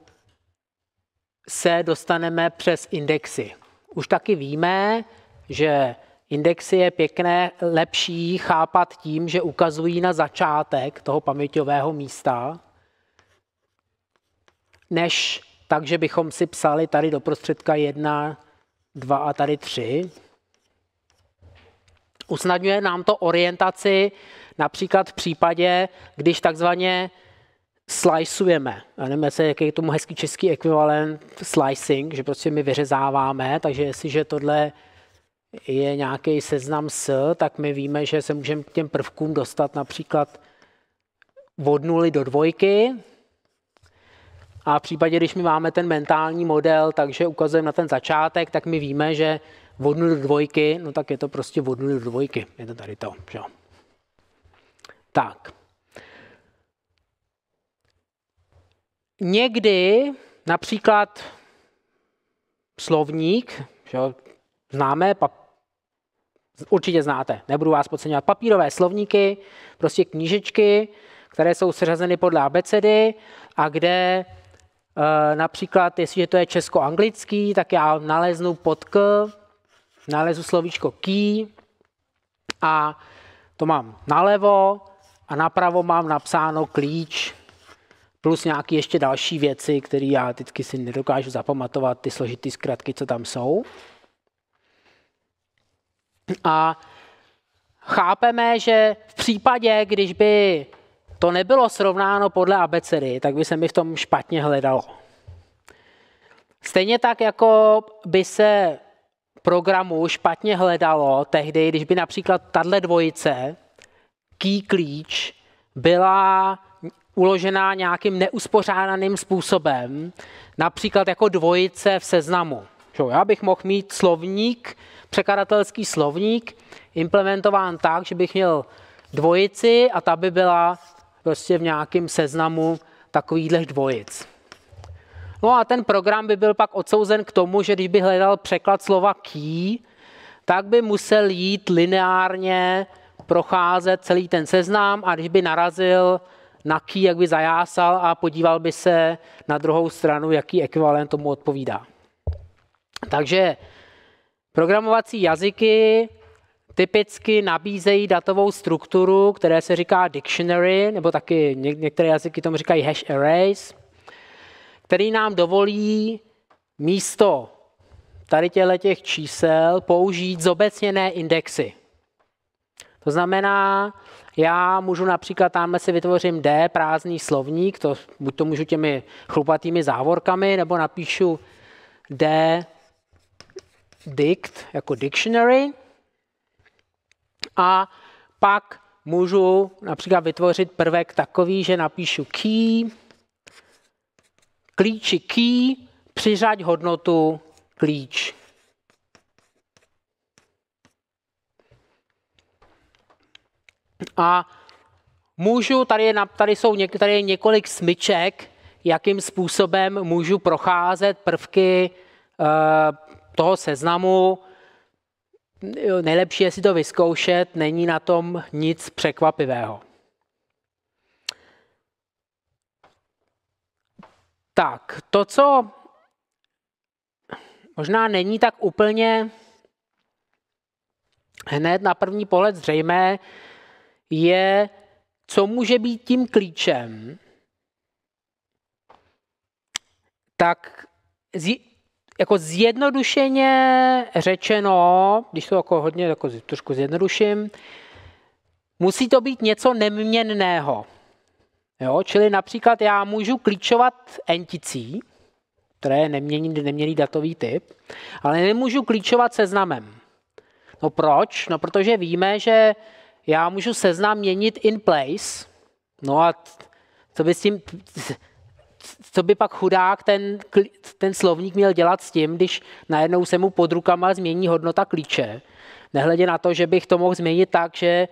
se dostaneme přes indexy. Už taky víme, že indexy je pěkné, lepší chápat tím, že ukazují na začátek toho paměťového místa, než tak, že bychom si psali tady do prostředka 1, 2 a tady 3. Usnadňuje nám to orientaci Například v případě, když takzvaně sliceujeme. Nevím, se, jaký je tomu hezký český ekvivalent slicing, že prostě my vyřezáváme, takže jestliže tohle je nějaký seznam s, tak my víme, že se můžeme k těm prvkům dostat například od nuly do dvojky. A v případě, když my máme ten mentální model, takže ukazujeme na ten začátek, tak my víme, že od nuly do dvojky, no tak je to prostě od nuly do dvojky. Je to tady to, že jo. Tak. Někdy například slovník, že jo, známe, pap, určitě znáte, nebudu vás podceňovat, papírové slovníky, prostě knížečky, které jsou seřazeny podle abecedy a kde e, například, jestliže to je česko-anglický, tak já naleznu pod k, nalezu slovíčko ký a to mám nalevo, a napravo mám napsáno klíč plus nějaké ještě další věci, které já vždycky si nedokážu zapamatovat, ty složité zkratky, co tam jsou. A chápeme, že v případě, když by to nebylo srovnáno podle abecedy, tak by se mi v tom špatně hledalo. Stejně tak, jako by se programu špatně hledalo tehdy, když by například tahle dvojice key klíč byla uložená nějakým neuspořádaným způsobem, například jako dvojice v seznamu. Já bych mohl mít slovník, překladatelský slovník, implementován tak, že bych měl dvojici a ta by byla prostě v nějakém seznamu takovýchhle dvojic. No a ten program by byl pak odsouzen k tomu, že když by hledal překlad slova key, tak by musel jít lineárně procházet celý ten seznam a když by narazil na ký, jak by zajásal a podíval by se na druhou stranu, jaký ekvivalent tomu odpovídá. Takže programovací jazyky typicky nabízejí datovou strukturu, které se říká dictionary, nebo taky některé jazyky tomu říkají hash arrays, který nám dovolí místo tady těchto čísel použít zobecněné indexy. To znamená, já můžu například tamhle si vytvořím D, prázdný slovník, to, buď to můžu těmi chlupatými závorkami, nebo napíšu D dict jako dictionary a pak můžu například vytvořit prvek takový, že napíšu key, klíči key, přiřaď hodnotu klíč. A můžu, tady, je, tady jsou něk, tady je několik smyček, jakým způsobem můžu procházet prvky e, toho seznamu. Nejlepší je si to vyzkoušet, není na tom nic překvapivého. Tak, to, co možná není tak úplně hned na první pohled zřejmé, je, co může být tím klíčem, tak z, jako zjednodušeně řečeno, když to jako hodně jako trošku zjednoduším, musí to být něco neměnného. Jo? Čili například já můžu klíčovat enticí, které je neměný, neměný datový typ, ale nemůžu klíčovat seznamem. No proč? No protože víme, že já můžu seznam měnit in place, no a co by s tím, co by pak chudák ten, ten slovník měl dělat s tím, když najednou se mu pod rukama změní hodnota klíče. Nehledě na to, že bych to mohl změnit tak, že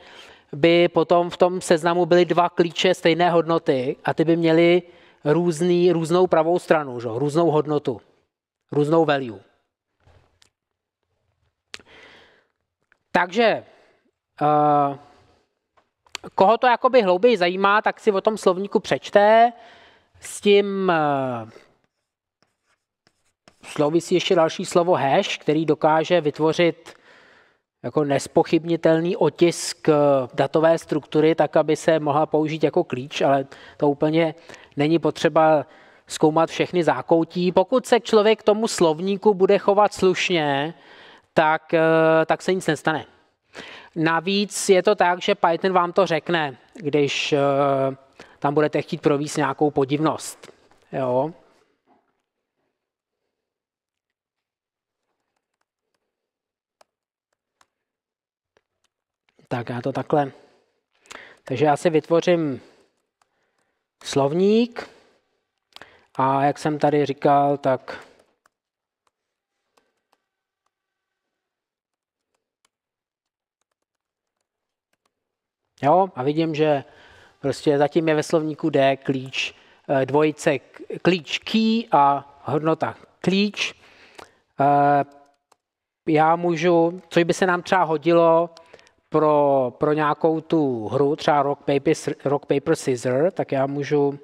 by potom v tom seznamu byly dva klíče stejné hodnoty a ty by měly různý, různou pravou stranu, že? různou hodnotu, různou value. Takže Eh, koho to jakoby hlouběji zajímá, tak si o tom slovníku přečte. S tím slovy eh, si ještě další slovo hash, který dokáže vytvořit jako nespochybnitelný otisk eh, datové struktury, tak aby se mohla použít jako klíč, ale to úplně není potřeba zkoumat všechny zákoutí. Pokud se člověk tomu slovníku bude chovat slušně, tak, tak se nic nestane. Navíc je to tak, že Python vám to řekne, když eh, tam budete chtít províst nějakou podivnost. Jo? Tak já to takhle. Takže já si vytvořím slovník a jak jsem tady říkal, tak Jo? A vidím, že prostě zatím je ve slovníku D klíč eh, dvojice, klíč key a hodnota klíč. Eh, já můžu, co by se nám třeba hodilo pro, pro nějakou tu hru, třeba rock paper, rock, paper, scissor, tak já můžu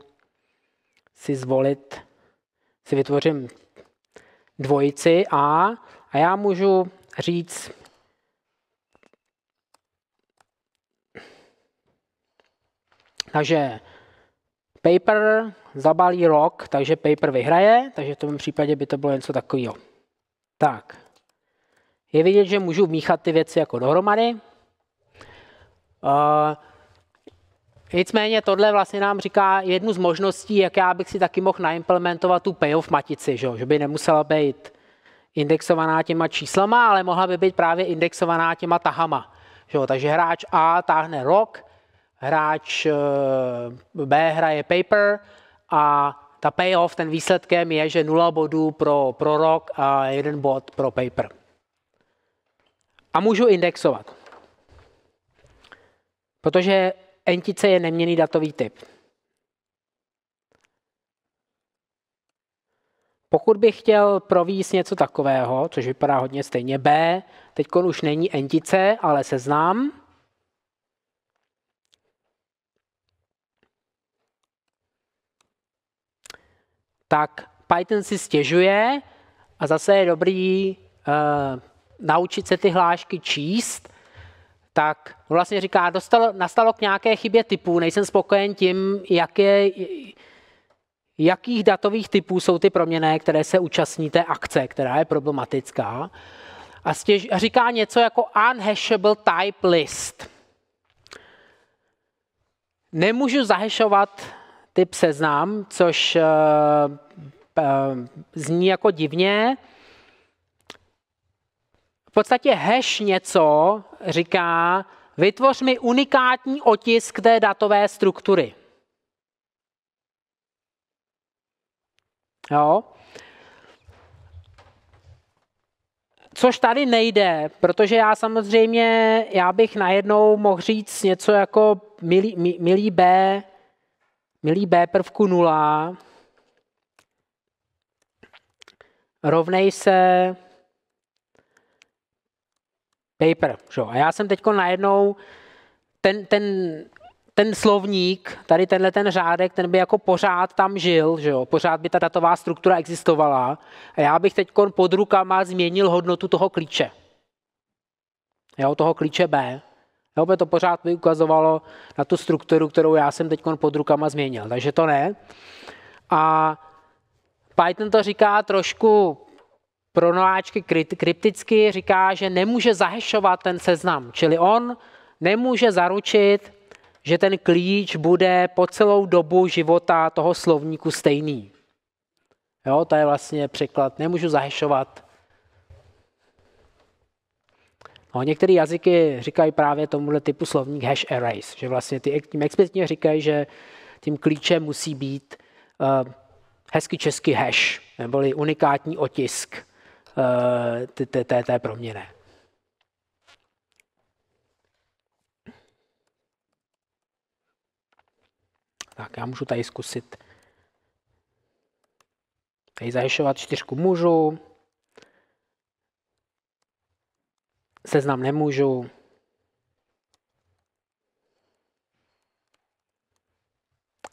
si zvolit, si vytvořím dvojici A a já můžu říct, Takže paper zabalí rock, takže paper vyhraje, takže v tom případě by to bylo něco takového. Tak. Je vidět, že můžu míchat ty věci jako dohromady. Uh, nicméně tohle vlastně nám říká jednu z možností, jak já bych si taky mohl naimplementovat tu payoff matici, že, že by nemusela být indexovaná těma číslama, ale mohla by být právě indexovaná těma tahama. Že? Takže hráč A táhne rok, hráč eh, B hraje paper a ta payoff, ten výsledkem je, že 0 bodů pro, pro rok a jeden bod pro paper. A můžu indexovat. Protože entice je neměný datový typ. Pokud bych chtěl províst něco takového, což vypadá hodně stejně, B, teď už není entice, ale seznám, tak Python si stěžuje a zase je dobrý uh, naučit se ty hlášky číst, tak vlastně říká, dostalo, nastalo k nějaké chybě typů, nejsem spokojen tím, jak je, jakých datových typů jsou ty proměny, které se účastní té akce, která je problematická. A, stěž, a říká něco jako unhashable type list. Nemůžu zahešovat typ seznam, což eh, eh, zní jako divně. V podstatě hash něco říká, vytvoř mi unikátní otisk té datové struktury. Jo? Což tady nejde, protože já samozřejmě, já bych najednou mohl říct něco jako milý, milý B, Milý B prvku 0 rovnej se paper. Že? A já jsem teď najednou ten, ten, ten slovník, tady tenhle ten řádek, ten by jako pořád tam žil, že jo? pořád by ta datová struktura existovala a já bych teď pod rukama změnil hodnotu toho klíče. Jo, toho klíče B. Jo, to pořád mi ukazovalo na tu strukturu, kterou já jsem teď pod rukama změnil, takže to ne. A Python to říká trošku pro nováčky krypticky, říká, že nemůže zahešovat ten seznam, čili on nemůže zaručit, že ten klíč bude po celou dobu života toho slovníku stejný. Jo, to je vlastně překlad, nemůžu zahešovat No, některé jazyky říkají právě tomuhle typu slovník hash arrays, že vlastně ty, tím explicitně říkají, že tím klíčem musí být uh, hezky český hash, neboli unikátní otisk uh, té proměny. Tak já můžu tady zkusit tady zahešovat čtyřku můžu, seznam nemůžu.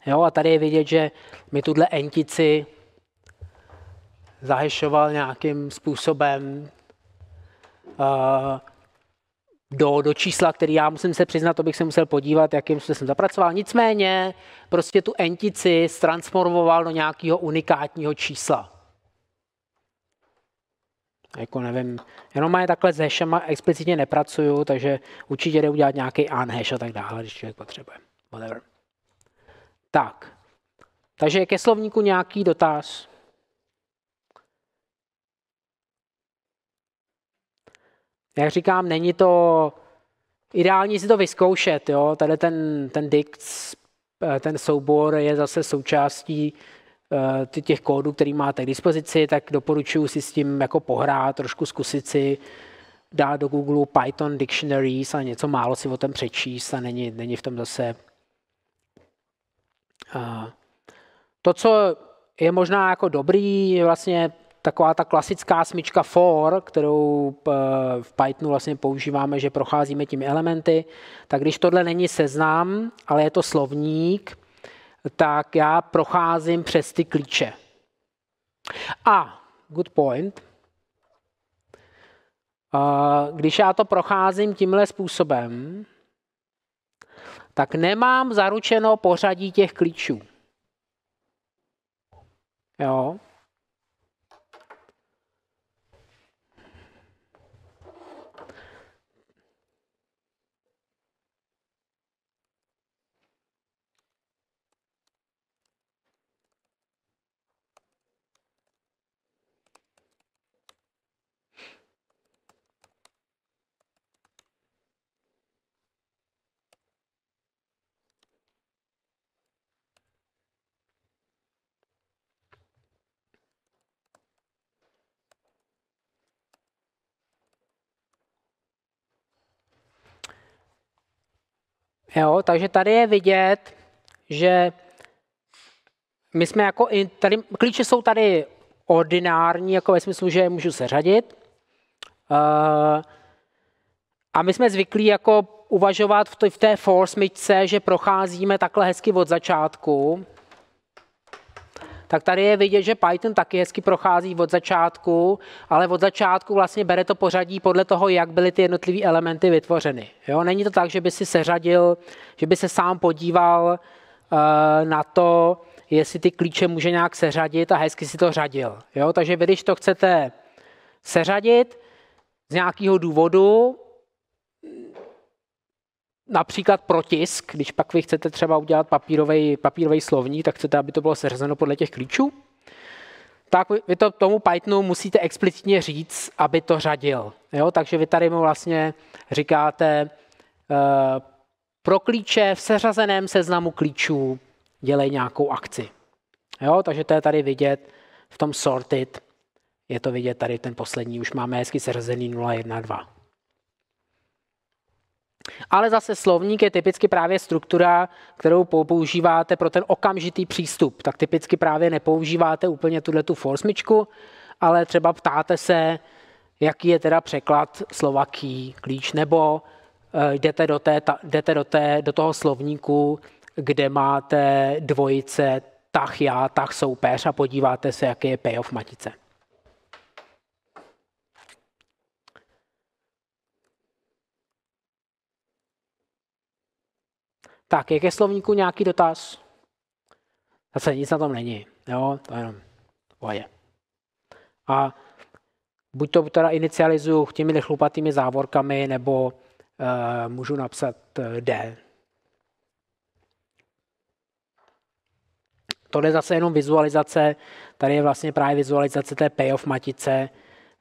Jo, a tady je vidět, že mi tuhle entici zahešoval nějakým způsobem uh, do, do čísla, který já musím se přiznat, to bych se musel podívat, jakým jsem zapracoval. Nicméně prostě tu entici transformoval do nějakého unikátního čísla. Jako nevím, jenom má je takhle s hashem explicitně nepracuju, takže určitě jde udělat nějaký unhash a tak dále, když člověk potřebuje. Whatever. Tak, takže ke slovníku nějaký dotaz. Jak říkám, není to ideální si to vyzkoušet, jo? Tady ten, ten dict, eh, ten soubor je zase součástí Eh, těch kódů, který máte k dispozici, tak doporučuji si s tím jako pohrát, trošku zkusit si dát do Google Python Dictionaries a něco málo si o tom přečíst a není, není v tom zase... Eh, to, co je možná jako dobrý, je vlastně taková ta klasická smyčka for, kterou eh, v Pythonu vlastně používáme, že procházíme tím elementy, tak když tohle není seznam, ale je to slovník, tak já procházím přes ty klíče. A, good point, když já to procházím tímhle způsobem, tak nemám zaručeno pořadí těch klíčů. Jo? Jo, takže tady je vidět, že my jsme jako, tady, klíče jsou tady ordinární, jako ve smyslu, že je můžu seřadit. Eh, a my jsme zvyklí jako uvažovat v té force myčce, že procházíme takhle hezky od začátku, tak tady je vidět, že Python taky hezky prochází od začátku, ale od začátku vlastně bere to pořadí podle toho, jak byly ty jednotlivé elementy vytvořeny. Jo? Není to tak, že by si seřadil, že by se sám podíval uh, na to, jestli ty klíče může nějak seřadit a hezky si to řadil. Jo? Takže vy, když to chcete seřadit z nějakého důvodu, například protisk, když pak vy chcete třeba udělat papírový, papírový slovní, tak chcete, aby to bylo seřazeno podle těch klíčů, tak vy to tomu Pythonu musíte explicitně říct, aby to řadil. Jo? Takže vy tady mu vlastně říkáte, uh, pro klíče v seřazeném seznamu klíčů dělej nějakou akci. Jo? Takže to je tady vidět v tom sorted, je to vidět tady ten poslední, už máme hezky seřazený 0, 1, 2. Ale zase slovník je typicky právě struktura, kterou používáte pro ten okamžitý přístup. Tak typicky právě nepoužíváte úplně tuhle tu forsmičku, ale třeba ptáte se, jaký je teda překlad slovaký klíč, nebo e, jdete, do, té, ta, jdete do, té, do toho slovníku, kde máte dvojice tah já, tah soupeř a podíváte se, jaký je payoff matice. Tak, je ke slovníku nějaký dotaz? Zase nic na tom není. Jo, to jenom je. A buď to teda inicializuju těmi chlupatými závorkami, nebo e, můžu napsat eh, D. To je zase jenom vizualizace. Tady je vlastně právě vizualizace té payoff matice,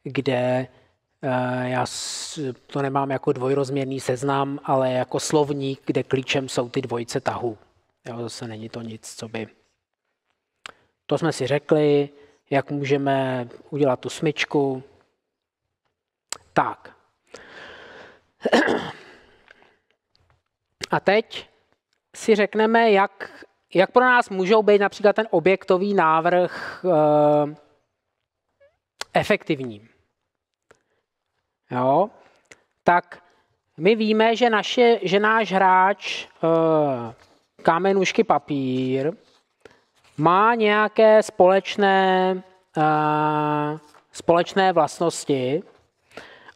kde Eh, já to nemám jako dvojrozměrný seznam, ale jako slovník, kde klíčem jsou ty dvojice tahů. Jo, zase není to nic, co by... To jsme si řekli, jak můžeme udělat tu smyčku. Tak. (clears throat) A teď si řekneme, jak, jak pro nás můžou být například ten objektový návrh e, eh, efektivním jo, tak my víme, že, naše, že náš hráč e, eh, kamenušky papír má nějaké společné, e, společné vlastnosti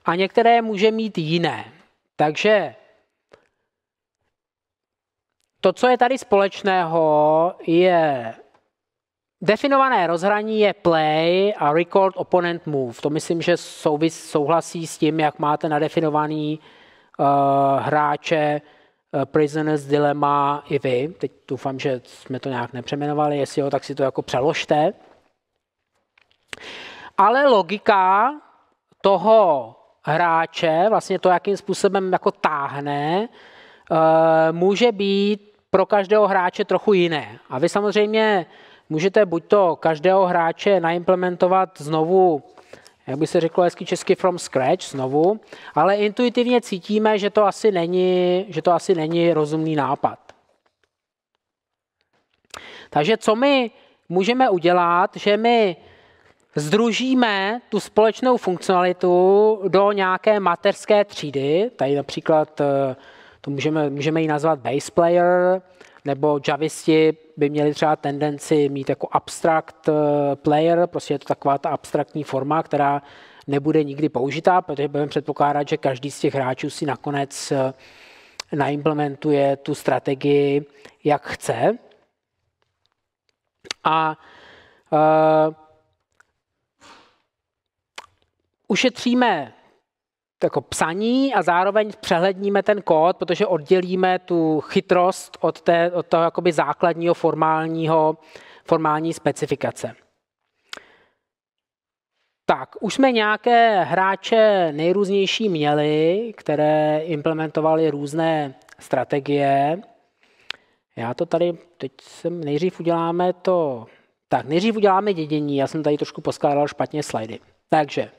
a některé může mít jiné. Takže to, co je tady společného, je Definované rozhraní je play a record opponent move. To myslím, že souvis, souhlasí s tím, jak máte nadefinovaný uh, hráče uh, Prisoner's Dilemma i vy. Teď doufám, že jsme to nějak nepřeměnovali, jestli jo, tak si to jako přeložte. Ale logika toho hráče, vlastně to, jakým způsobem jako táhne, uh, může být pro každého hráče trochu jiné. A vy samozřejmě můžete buď to každého hráče naimplementovat znovu jak by se řeklo hezky česky from scratch znovu, ale intuitivně cítíme, že to asi není, že to asi není rozumný nápad. Takže co my můžeme udělat, že my združíme tu společnou funkcionalitu do nějaké mateřské třídy, tady například eh, to můžeme, můžeme ji nazvat base player, nebo javisti by měli třeba tendenci mít jako abstract eh, player, prostě je to taková ta abstraktní forma, která nebude nikdy použitá, protože budeme předpokládat, že každý z těch hráčů si nakonec eh, naimplementuje tu strategii, jak chce. A uh, ušetříme jako psaní a zároveň přehledníme ten kód, protože oddělíme tu chytrost od, té, od toho jakoby základního formálního, formální specifikace. Tak, už jsme nějaké hráče nejrůznější měli, které implementovali různé strategie. Já to tady, teď jsem, nejdřív uděláme to, tak nejdřív uděláme dědění, já jsem tady trošku poskládal špatně slajdy. Takže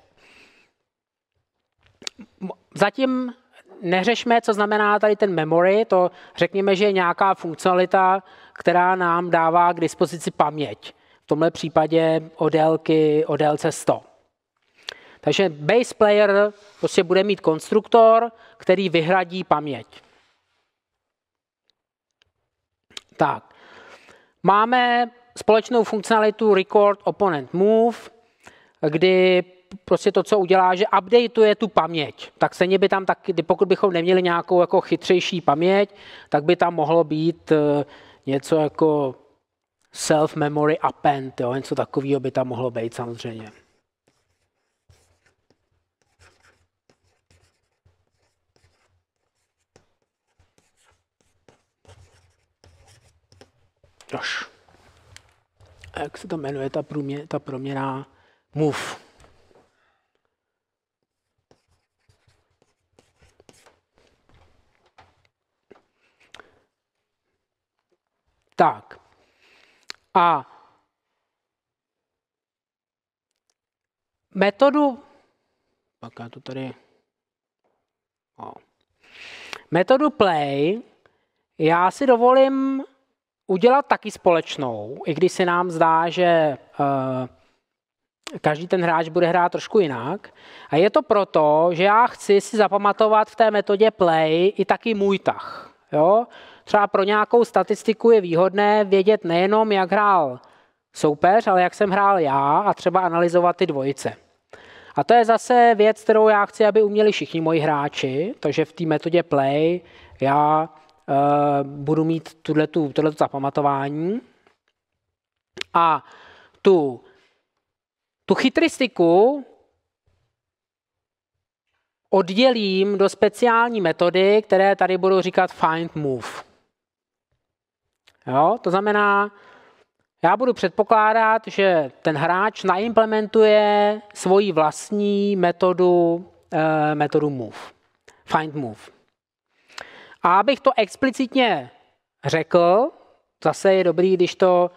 zatím neřešme, co znamená tady ten memory, to řekněme, že je nějaká funkcionalita, která nám dává k dispozici paměť. V tomhle případě o, délky, o délce 100. Takže base player prostě bude mít konstruktor, který vyhradí paměť. Tak. Máme společnou funkcionalitu record opponent move, kdy prostě to, co udělá, že updateuje tu paměť. Tak se by tam taky, pokud bychom neměli nějakou jako chytřejší paměť, tak by tam mohlo být eh, něco jako self-memory append, jo, něco takového by tam mohlo být samozřejmě. Jož. jak se to jmenuje, ta, průmě, ta proměna move. Tak. A metodu, pak já to tady, o. No. metodu play já si dovolím udělat taky společnou, i když se nám zdá, že uh, každý ten hráč bude hrát trošku jinak. A je to proto, že já chci si zapamatovat v té metodě play i taky můj tah. Jo? třeba pro nějakou statistiku je výhodné vědět nejenom, jak hrál soupeř, ale jak jsem hrál já a třeba analyzovat ty dvojice. A to je zase věc, kterou já chci, aby uměli všichni moji hráči, takže v té metodě play já e, budu mít tuto, tohleto zapamatování. A tu, tu chytristiku oddělím do speciální metody, které tady budu říkat find move. Jo? To znamená, já budu předpokládat, že ten hráč naimplementuje svoji vlastní metodu, eh, metodu move, find move. A abych to explicitně řekl, zase je dobrý, když to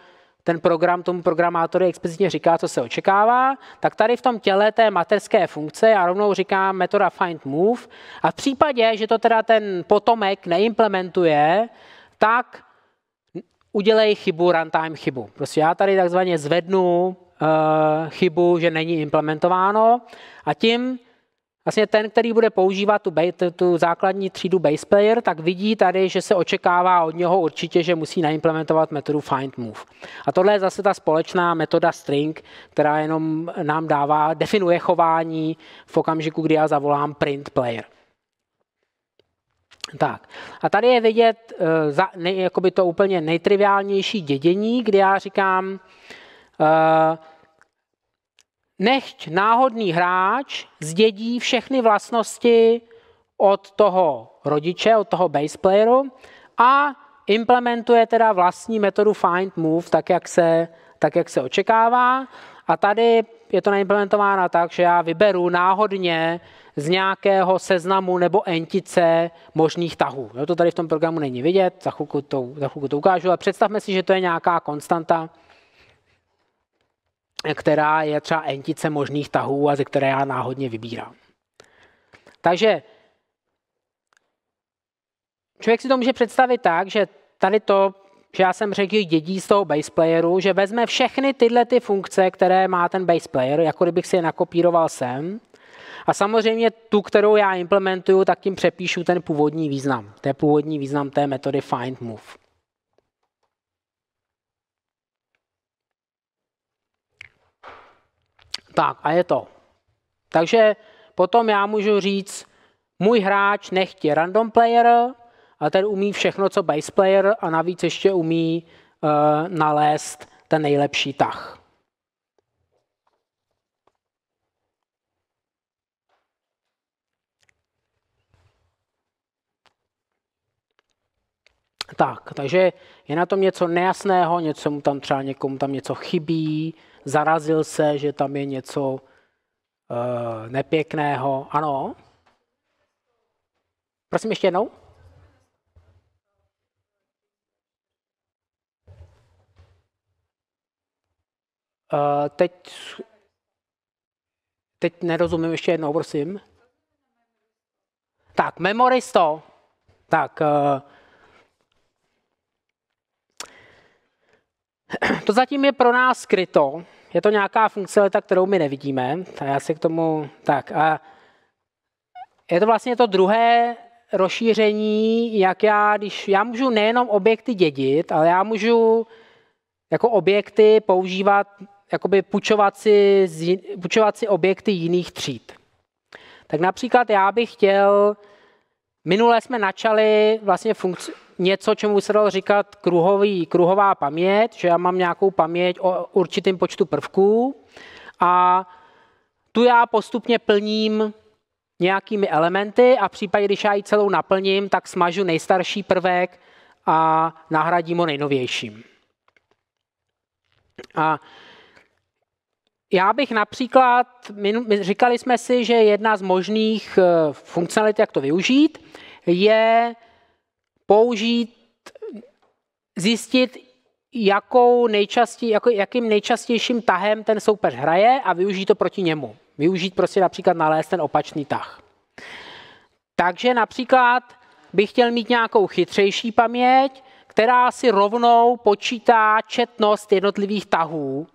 ten program tomu programátoru explicitně říká, co se očekává, tak tady v tom těle té mateřské funkce já rovnou říkám metoda find move a v případě, že to teda ten potomek neimplementuje, tak udělej chybu, runtime chybu. Prostě já tady takzvaně zvednu uh, chybu, že není implementováno a tím vlastně ten, který bude používat tu, tu základní třídu base player, tak vidí tady, že se očekává od něho určitě, že musí naimplementovat metodu find move. A tohle je zase ta společná metoda string, která jenom nám dává, definuje chování v okamžiku, kdy já zavolám print player. Tak. A tady je vidět uh, za, ne, jakoby to úplně nejtriviálnější dědění, kdy já říkám, uh, nechť náhodný hráč zdědí všechny vlastnosti od toho rodiče, od toho base playeru a implementuje teda vlastní metodu find move, tak jak se, tak jak se očekává. A tady je to naimplementována tak, že já vyberu náhodně z nějakého seznamu nebo entice možných tahů. Jo, to tady v tom programu není vidět, za chvilku, to, za chvilku to ukážu, ale představme si, že to je nějaká konstanta, která je třeba entice možných tahů a ze které já náhodně vybírám. Takže člověk si to může představit tak, že tady to že já jsem řekl, že dědí z toho base playeru, že vezme všechny tyhle ty funkce, které má ten base player, jako kdybych si je nakopíroval sem. A samozřejmě tu, kterou já implementuju, tak tím přepíšu ten původní význam. To je původní význam té metody find move. Tak a je to. Takže potom já můžu říct, můj hráč nechtě random player, a ten umí všechno, co base player a navíc ještě umí uh, nalézt ten nejlepší tah. Tak, takže je na tom něco nejasného, něco mu tam třeba někomu tam něco chybí, zarazil se, že tam je něco uh, nepěkného. Ano? Prosím ještě jednou? teď, teď nerozumím ještě jednou, prosím. Tak, Memory 100. Tak, uh, (clears throat) to zatím je pro nás skryto. Je to nějaká funkcionalita, kterou my nevidíme. A já se k tomu... Tak, a je to vlastně to druhé rozšíření, jak já, když já můžu nejenom objekty dědit, ale já můžu jako objekty používat jakoby půjčovat si, půjčovat si objekty jiných tříd. Tak například já bych chtěl, minule jsme načali vlastně funkci, něco, čemu se dalo říkat kruhový, kruhová paměť, že já mám nějakou paměť o určitém počtu prvků a tu já postupně plním nějakými elementy a v případě, když já ji celou naplním, tak smažu nejstarší prvek a nahradím ho nejnovějším. A já bych například, my, říkali jsme si, že jedna z možných eh, funkcionalit, jak to využít, je použít, zjistit, jakou nejčastěj, jako, jakým nejčastějším tahem ten soupeř hraje a využít to proti němu. Využít prostě například nalézt ten opačný tah. Takže například bych chtěl mít nějakou chytřejší paměť, která si rovnou počítá četnost jednotlivých tahů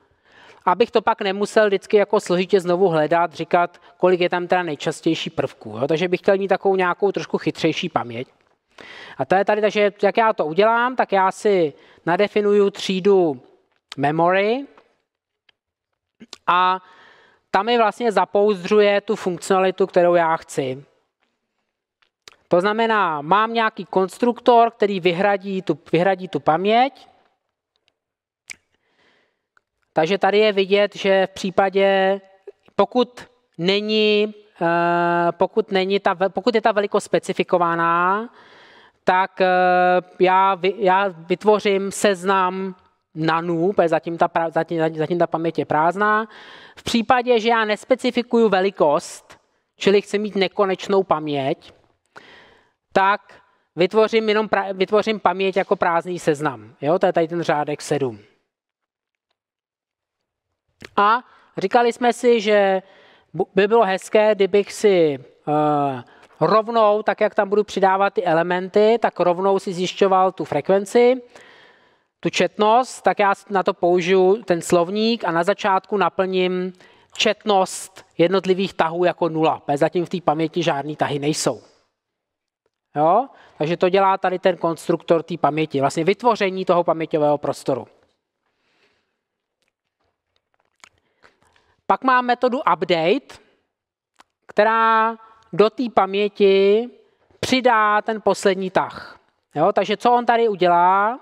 abych to pak nemusel vždycky jako složitě znovu hledat, říkat, kolik je tam teda nejčastější prvků. Jo? Takže bych chtěl mít takovou nějakou trošku chytřejší paměť. A to je tady, takže jak já to udělám, tak já si nadefinuju třídu memory a tam mi vlastně zapouzdřuje tu funkcionalitu, kterou já chci. To znamená, mám nějaký konstruktor, který vyhradí tu, vyhradí tu paměť takže tady je vidět, že v případě, pokud není, eh, pokud, není ta, pokud je ta velikost specifikovaná, tak eh, já, já vytvořím seznam nanů, protože zatím ta, zatím, zatím ta paměť je prázdná. V případě, že já nespecifikuju velikost, čili chci mít nekonečnou paměť, tak vytvořím, jenom pra, vytvořím paměť jako prázdný seznam. Jo, to je tady ten řádek 7. A říkali jsme si, že by bylo hezké, kdybych si eh, rovnou, tak jak tam budu přidávat ty elementy, tak rovnou si zjišťoval tu frekvenci, tu četnost, tak já na to použiju ten slovník a na začátku naplním četnost jednotlivých tahů jako nula, protože zatím v té paměti žádný tahy nejsou. Jo? Takže to dělá tady ten konstruktor té paměti, vlastně vytvoření toho paměťového prostoru. Pak má metodu update, která do té paměti přidá ten poslední tah. Jo, takže co on tady udělá?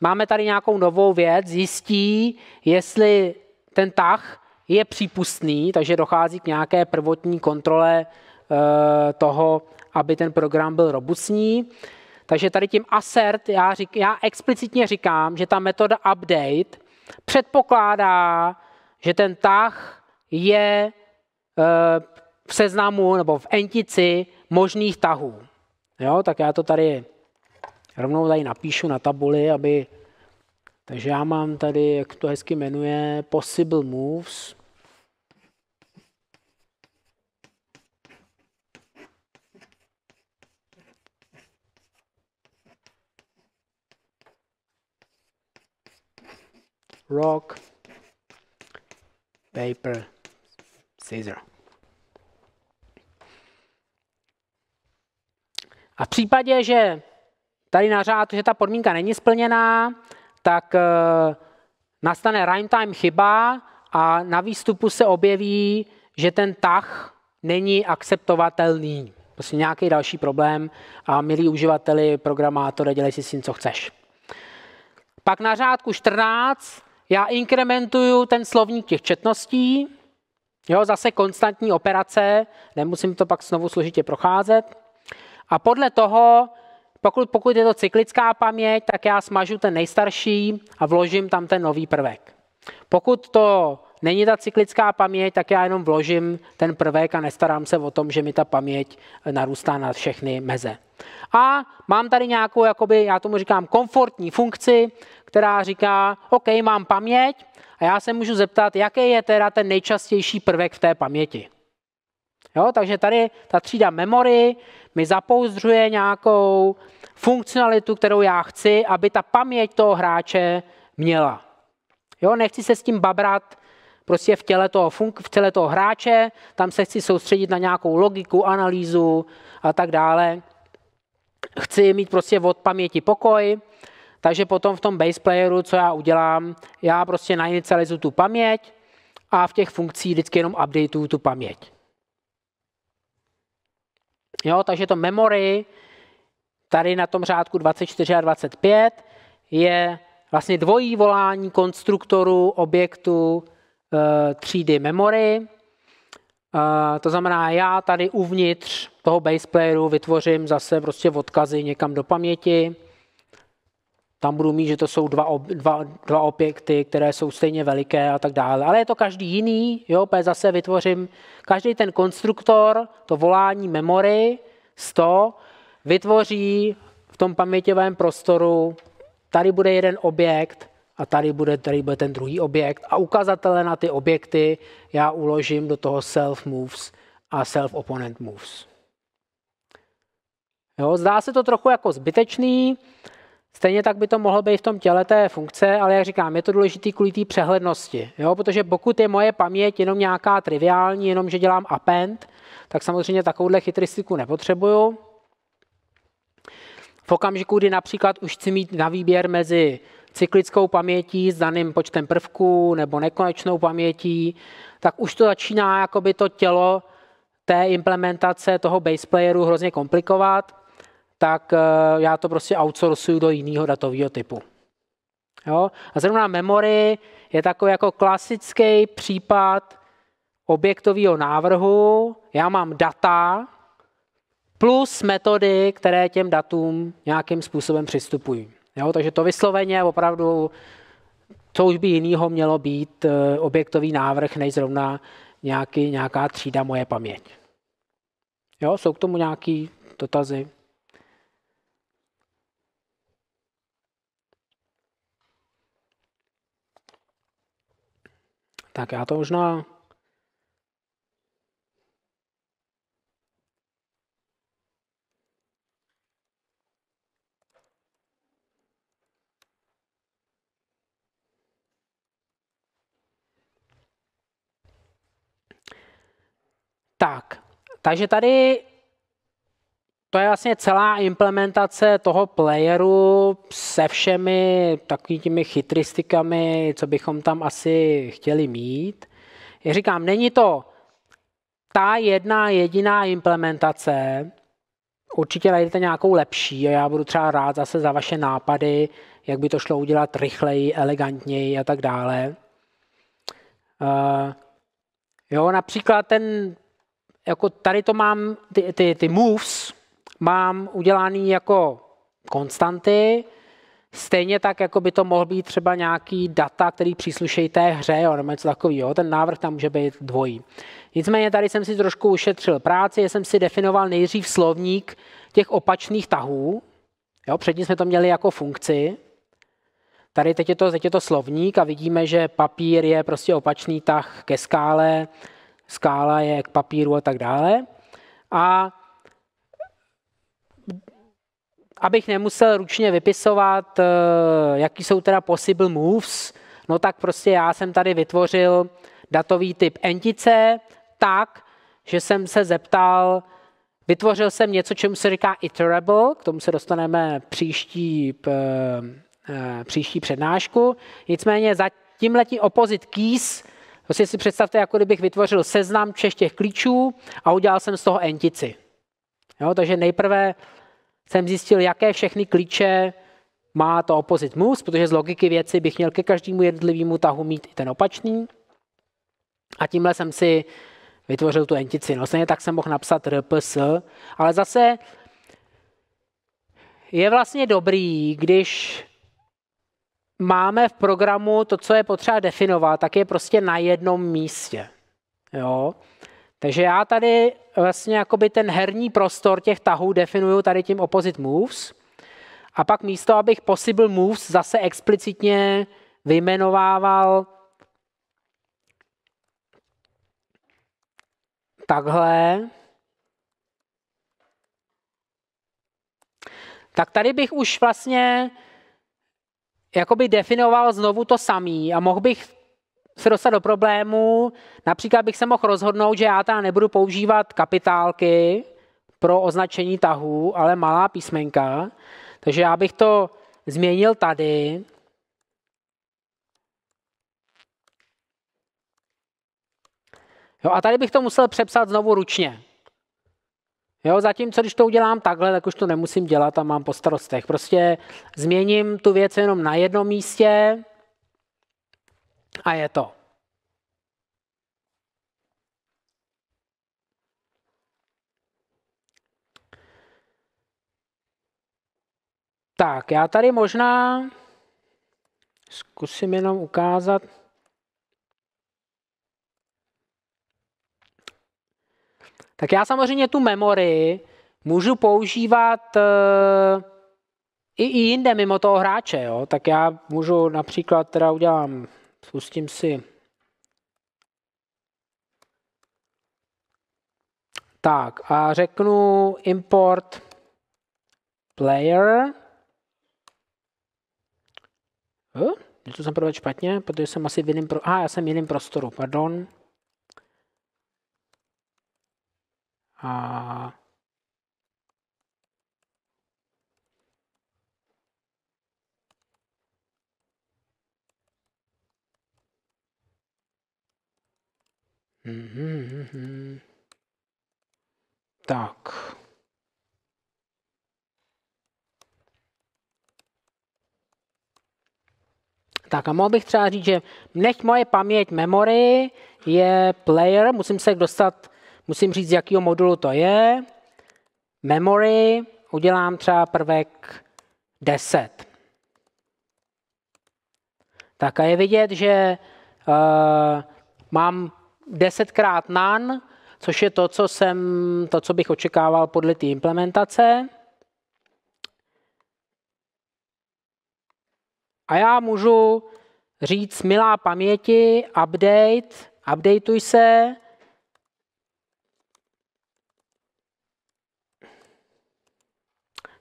Máme tady nějakou novou věc, zjistí, jestli ten tah je přípustný, takže dochází k nějaké prvotní kontrole e, toho, aby ten program byl robustní. Takže tady tím assert, já, řík, já explicitně říkám, že ta metoda update předpokládá, že ten tah je eh, v seznamu nebo v entici možných tahů. Jo, tak já to tady rovnou tady napíšu na tabuli, aby... Takže já mám tady, jak to hezky jmenuje, possible moves. Rock paper, scissor. A v případě, že tady na řádu, že ta podmínka není splněná, tak eh, nastane runtime chyba a na výstupu se objeví, že ten tah není akceptovatelný. Prostě nějaký další problém a milí uživateli, programátore, dělej si s tím, co chceš. Pak na řádku 14 já inkrementuju ten slovník těch četností, jo, zase konstantní operace, nemusím to pak znovu složitě procházet. A podle toho, pokud, pokud je to cyklická paměť, tak já smažu ten nejstarší a vložím tam ten nový prvek. Pokud to není ta cyklická paměť, tak já jenom vložím ten prvek a nestarám se o tom, že mi ta paměť eh, narůstá na všechny meze. A mám tady nějakou, jakoby, já tomu říkám, komfortní funkci, která říká, OK, mám paměť a já se můžu zeptat, jaký je teda ten nejčastější prvek v té paměti. Jo, takže tady ta třída memory mi zapouzdřuje nějakou funkcionalitu, kterou já chci, aby ta paměť toho hráče měla. Jo, nechci se s tím babrat prostě v těle toho, funk- v těle toho hráče, tam se chci soustředit na nějakou logiku, analýzu a tak dále. Chci mít prostě od paměti pokoj takže potom v tom base playeru, co já udělám, já prostě nainicializuju tu paměť a v těch funkcích vždycky jenom updateuju tu paměť. Jo, takže to memory tady na tom řádku 24 a 25 je vlastně dvojí volání konstruktoru objektu e, eh, 3D memory. E, to znamená, já tady uvnitř toho base playeru vytvořím zase prostě odkazy někam do paměti tam budu mít, že to jsou dva, dva, dva objekty, které jsou stejně veliké a tak dále. Ale je to každý jiný, jo, zase vytvořím každý ten konstruktor, to volání memory 100, vytvoří v tom paměťovém prostoru, tady bude jeden objekt a tady bude, tady bude ten druhý objekt a ukazatele na ty objekty já uložím do toho self moves a self opponent moves. Jo, zdá se to trochu jako zbytečný, Stejně tak by to mohlo být v tom těle té funkce, ale jak říkám, je to důležité kvůli té přehlednosti. Jo? Protože pokud je moje paměť jenom nějaká triviální, jenom že dělám append, tak samozřejmě takovouhle chytristiku nepotřebuju. V okamžiku, kdy například už chci mít na výběr mezi cyklickou pamětí s daným počtem prvků nebo nekonečnou pamětí, tak už to začíná jakoby to tělo té implementace toho base playeru hrozně komplikovat tak eh, já to prostě outsourcuju do jiného datového typu. Jo? A zrovna memory je takový jako klasický případ objektového návrhu. Já mám data plus metody, které těm datům nějakým způsobem přistupují. Jo? Takže to vysloveně opravdu, co už by jiného mělo být eh, objektový návrh, než zrovna nějaký, nějaká třída moje paměť. Jo? Jsou k tomu nějaké dotazy? Tak já to možná Tak, takže tady to je vlastně celá implementace toho playeru se všemi takovými těmi chytristikami, co bychom tam asi chtěli mít. Já říkám, není to ta jedna jediná implementace, určitě najdete nějakou lepší a já budu třeba rád zase za vaše nápady, jak by to šlo udělat rychleji, elegantněji a tak dále. Uh, jo, například ten, jako tady to mám, ty, ty, ty moves, mám udělaný jako konstanty, Stejně tak, jako by to mohl být třeba nějaký data, který příslušejí té hře, jo, nebo něco takového. Ten návrh tam může být dvojí. Nicméně tady jsem si trošku ušetřil práci, jsem si definoval nejdřív slovník těch opačných tahů. Jo, předtím jsme to měli jako funkci. Tady teď je, to, teď je to slovník a vidíme, že papír je prostě opačný tah ke skále, skála je k papíru a tak dále. A abych nemusel ručně vypisovat, eh, jaký jsou teda possible moves, no tak prostě já jsem tady vytvořil datový typ entice tak, že jsem se zeptal, vytvořil jsem něco, čemu se říká iterable, k tomu se dostaneme příští, eh, příští přednášku, nicméně za tímhletí opposite keys Prostě si představte, jako kdybych vytvořil seznam všech těch klíčů a udělal jsem z toho entici. Jo, takže nejprve jsem zjistil, jaké všechny klíče má to opposite moves, protože z logiky věci bych měl ke každému jednotlivému tahu mít i ten opačný. A tímhle jsem si vytvořil tu entici. No, stejně tak jsem mohl napsat RPS, ale zase je vlastně dobrý, když máme v programu to, co je potřeba definovat, tak je prostě na jednom místě. Jo? Takže já tady vlastně jakoby ten herní prostor těch tahů definuju tady tím opposite moves. A pak místo, abych possible moves zase explicitně vyjmenovával takhle, tak tady bych už vlastně jakoby definoval znovu to samý a mohl bych se dostat do problému. Například bych se mohl rozhodnout, že já teda nebudu používat kapitálky pro označení tahů, ale malá písmenka. Takže já bych to změnil tady. Jo, a tady bych to musel přepsat znovu ručně. Jo, zatímco když to udělám takhle, tak už to nemusím dělat a mám po starostech. Prostě změním tu věc jenom na jednom místě a je to. Tak, já tady možná zkusím jenom ukázat, Tak já samozřejmě tu memory můžu používat eh, i jinde mimo toho hráče. Jo? Tak já můžu například, teda udělám Spustím si. Tak a řeknu import player. Je hm? to jsem prodat špatně, protože jsem asi v jiném pro... Aha, já jsem v jiném prostoru, pardon. A... Mm-hmm. Tak, Tak a mohl bych třeba říct, že nech moje paměť memory je player, musím se dostat, musím říct, z jakého modulu to je. Memory, udělám třeba prvek 10. Tak a je vidět, že uh, mám desetkrát nan, což je to, co, jsem, to, co bych očekával podle té implementace. A já můžu říct, milá paměti, update, updateuj se,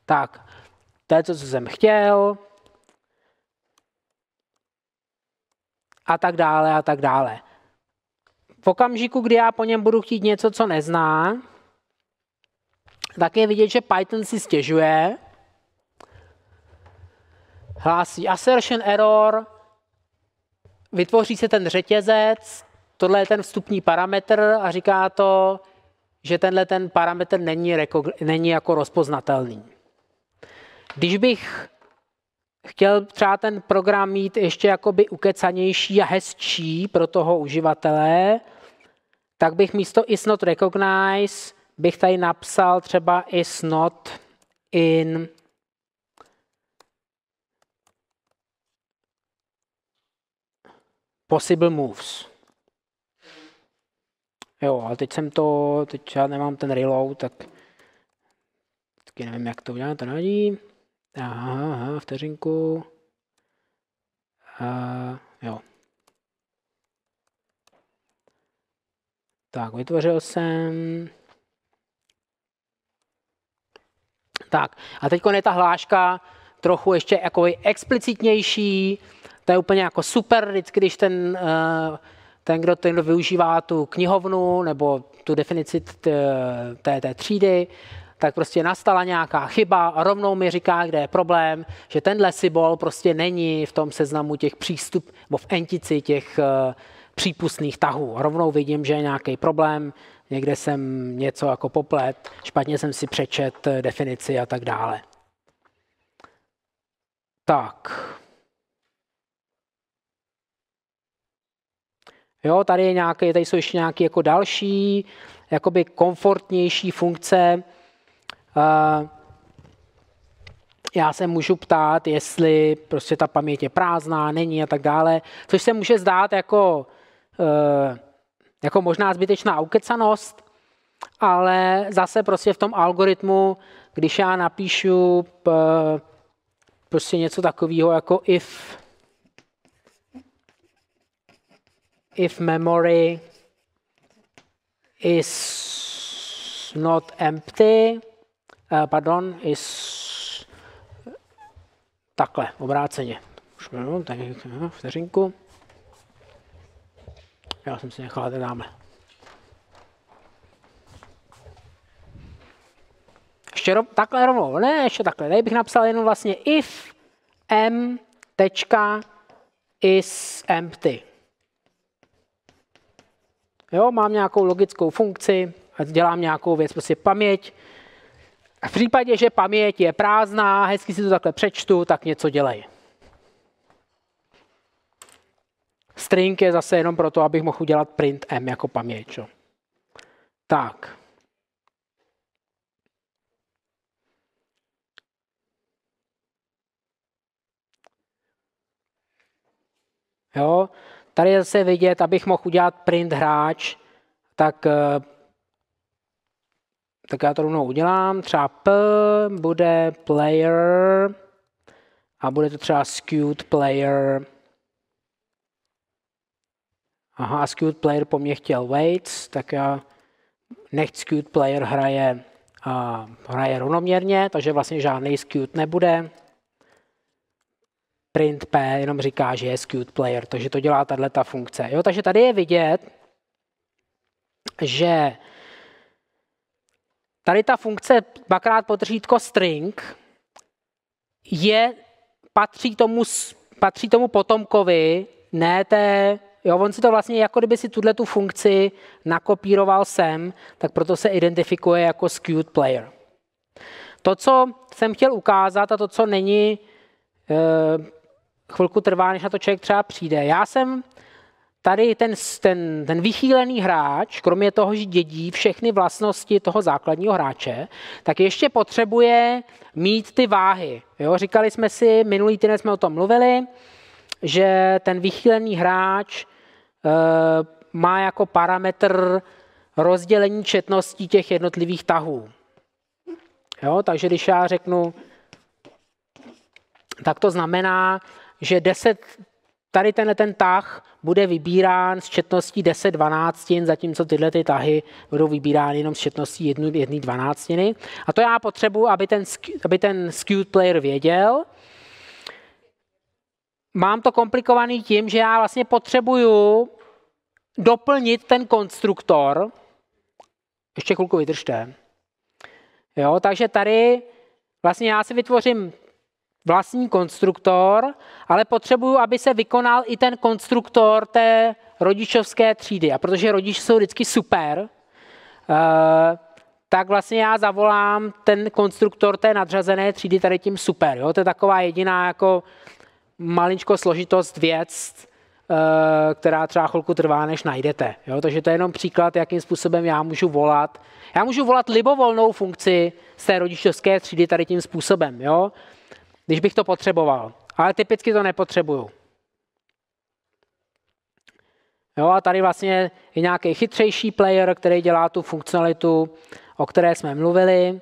Tak, to je to, co jsem chtěl. A tak dále, a tak dále. V okamžiku, kdy já po něm budu chtít něco, co nezná, tak je vidět, že Python si stěžuje, hlásí assertion error, vytvoří se ten řetězec, tohle je ten vstupní parametr a říká to, že tenhle ten parametr není, není jako rozpoznatelný. Když bych chtěl třeba ten program mít ještě jakoby ukecanější a hezčí pro toho uživatele, tak bych místo is not recognize bych tady napsal třeba is not in possible moves. Jo, ale teď jsem to, teď já nemám ten reload, tak taky nevím, jak to udělám, to nevadí. Aha, aha vteřinku. A, jo. Tak, vytvořil jsem. Tak, a teď je ta hláška trochu ještě jako explicitnější. To je úplně jako super, vždycky, když ten, eh, ten, kdo, ten, kdo využívá tu knihovnu nebo tu definici té, té třídy, tak prostě nastala nějaká chyba a rovnou mi říká, kde je problém, že tenhle symbol prostě není v tom seznamu těch přístup, nebo v entici těch uh, přípustných tahů. Rovnou vidím, že je nějaký problém, někde jsem něco jako poplet, špatně jsem si přečet eh, definici a tak dále. Tak. Jo, tady, je nějaký, tady jsou ještě nějaké jako další jakoby komfortnější funkce, já se můžu ptát, jestli prostě ta paměť je prázdná, není a tak dále, což se může zdát jako, eh, jako možná zbytečná ukecanost, ale zase prostě v tom algoritmu, když já napíšu eh, prostě něco takového jako if if memory is not empty, Eh, pardon, s... takhle, obráceně. Už eh, no, tak, eh, vteřinku. Já jsem si nechal ten dáme. Ještě ro, takhle rovnou, ne, ještě takhle. Tady bych napsal jenom vlastně if m tečka is empty. Jo, mám nějakou logickou funkci, dělám nějakou věc, prostě paměť, v případě, že paměť je prázdná, hezky si to takhle přečtu, tak něco dělej. String je zase jenom proto, abych mohl udělat print m jako paměť. Čo? Tak. Jo, tady je zase vidět, abych mohl udělat print hráč, tak eh, tak já to rovnou udělám. Třeba P bude player a bude to třeba skewed player. Aha, a skewed player po mně chtěl weights, tak já nech skewed player hraje, a hraje rovnoměrně, takže vlastně žádný skewed nebude. Print P jenom říká, že je skewed player, takže to dělá tahle ta funkce. Jo, takže tady je vidět, že Tady ta funkce dvakrát potržítko string je, patří tomu, patří tomu potomkovi, ne té, jo, on si to vlastně, jako kdyby si tuhle tu funkci nakopíroval sem, tak proto se identifikuje jako skewed player. To, co jsem chtěl ukázat a to, co není, e, chvilku trvá, než na to člověk třeba přijde. Já jsem tady ten, ten, ten vychýlený hráč, kromě toho, že dědí všechny vlastnosti toho základního hráče, tak ještě potřebuje mít ty váhy. Jo? Říkali jsme si, minulý týden jsme o tom mluvili, že ten vychýlený hráč e, má jako parametr rozdělení četností těch jednotlivých tahů. Jo? Takže když já řeknu, tak to znamená, že 10 tady tenhle ten tah bude vybírán s četností 10 dvanáctin, zatímco tyhle ty tahy budou vybírány jenom s četností 1, 1 dvanáctiny. A to já potřebuji, aby ten, aby ten skewed player věděl. Mám to komplikovaný tím, že já vlastně potřebuju doplnit ten konstruktor. Ještě chvilku vydržte. Jo, takže tady vlastně já si vytvořím vlastní konstruktor, ale potřebuju, aby se vykonal i ten konstruktor té rodičovské třídy. A protože rodiče jsou vždycky super, eh, tak vlastně já zavolám ten konstruktor té nadřazené třídy tady tím super. Jo? To je taková jediná jako maličko složitost věc, eh, která třeba chvilku trvá, než najdete. Jo? Takže to je jenom příklad, jakým způsobem já můžu volat. Já můžu volat libovolnou funkci z té rodičovské třídy tady tím způsobem. Jo? když bych to potřeboval. Ale typicky to nepotřebuju. Jo, a tady vlastně je nějaký chytřejší player, který dělá tu funkcionalitu, o které jsme mluvili.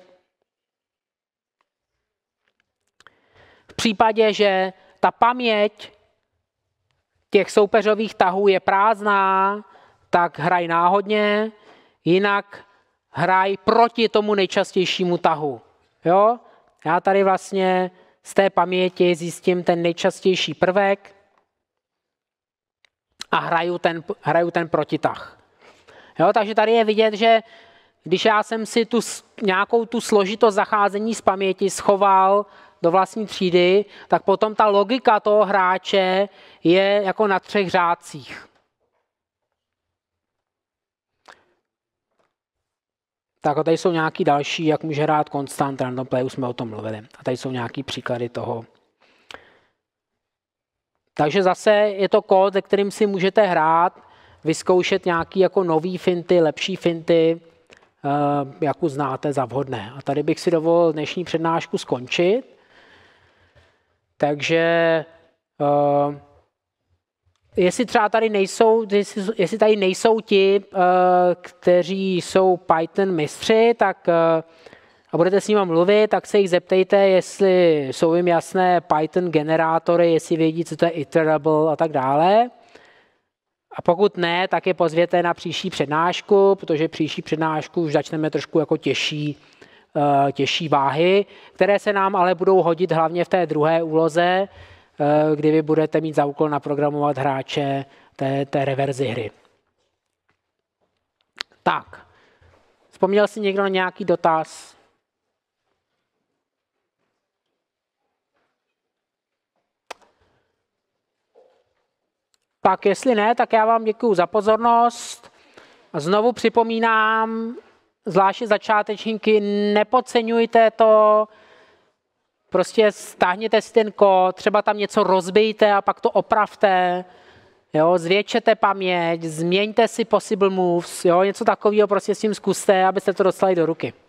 V případě, že ta paměť těch soupeřových tahů je prázdná, tak hraj náhodně, jinak hraj proti tomu nejčastějšímu tahu. Jo? Já tady vlastně z té paměti zjistím ten nejčastější prvek a hraju ten, hraju ten protitah. Jo, takže tady je vidět, že když já jsem si tu, nějakou tu složitost zacházení z paměti schoval do vlastní třídy, tak potom ta logika toho hráče je jako na třech řádcích. Tak a tady jsou nějaký další, jak může hrát konstant random play, už jsme o tom mluvili. A tady jsou nějaký příklady toho. Takže zase je to kód, se kterým si můžete hrát, vyzkoušet nějaký jako nový finty, lepší finty, eh, jak znáte, za vhodné. A tady bych si dovolil dnešní přednášku skončit. Takže eh, jestli třeba tady nejsou, jestli, jestli tady nejsou ti, eh, kteří jsou Python mistři, tak eh, a budete s nimi mluvit, tak se jich zeptejte, jestli jsou jim jasné Python generátory, jestli vědí, co to je iterable a tak dále. A pokud ne, tak je pozvěte na příští přednášku, protože příští přednášku už začneme trošku jako těžší, eh, těžší váhy, které se nám ale budou hodit hlavně v té druhé úloze, Eh, kdy vy budete mít za úkol naprogramovat hráče té, té reverzi hry. Tak, vzpomněl si někdo na nějaký dotaz? Tak jestli ne, tak já vám děkuji za pozornost. A znovu připomínám, zvláště začátečníky, nepodceňujte to, Prostě stáhněte si ten kód, třeba tam něco rozbijte a pak to opravte, jo, zvětšete paměť, změňte si possible moves, jo, něco takového prostě s tím zkuste, abyste to dostali do ruky.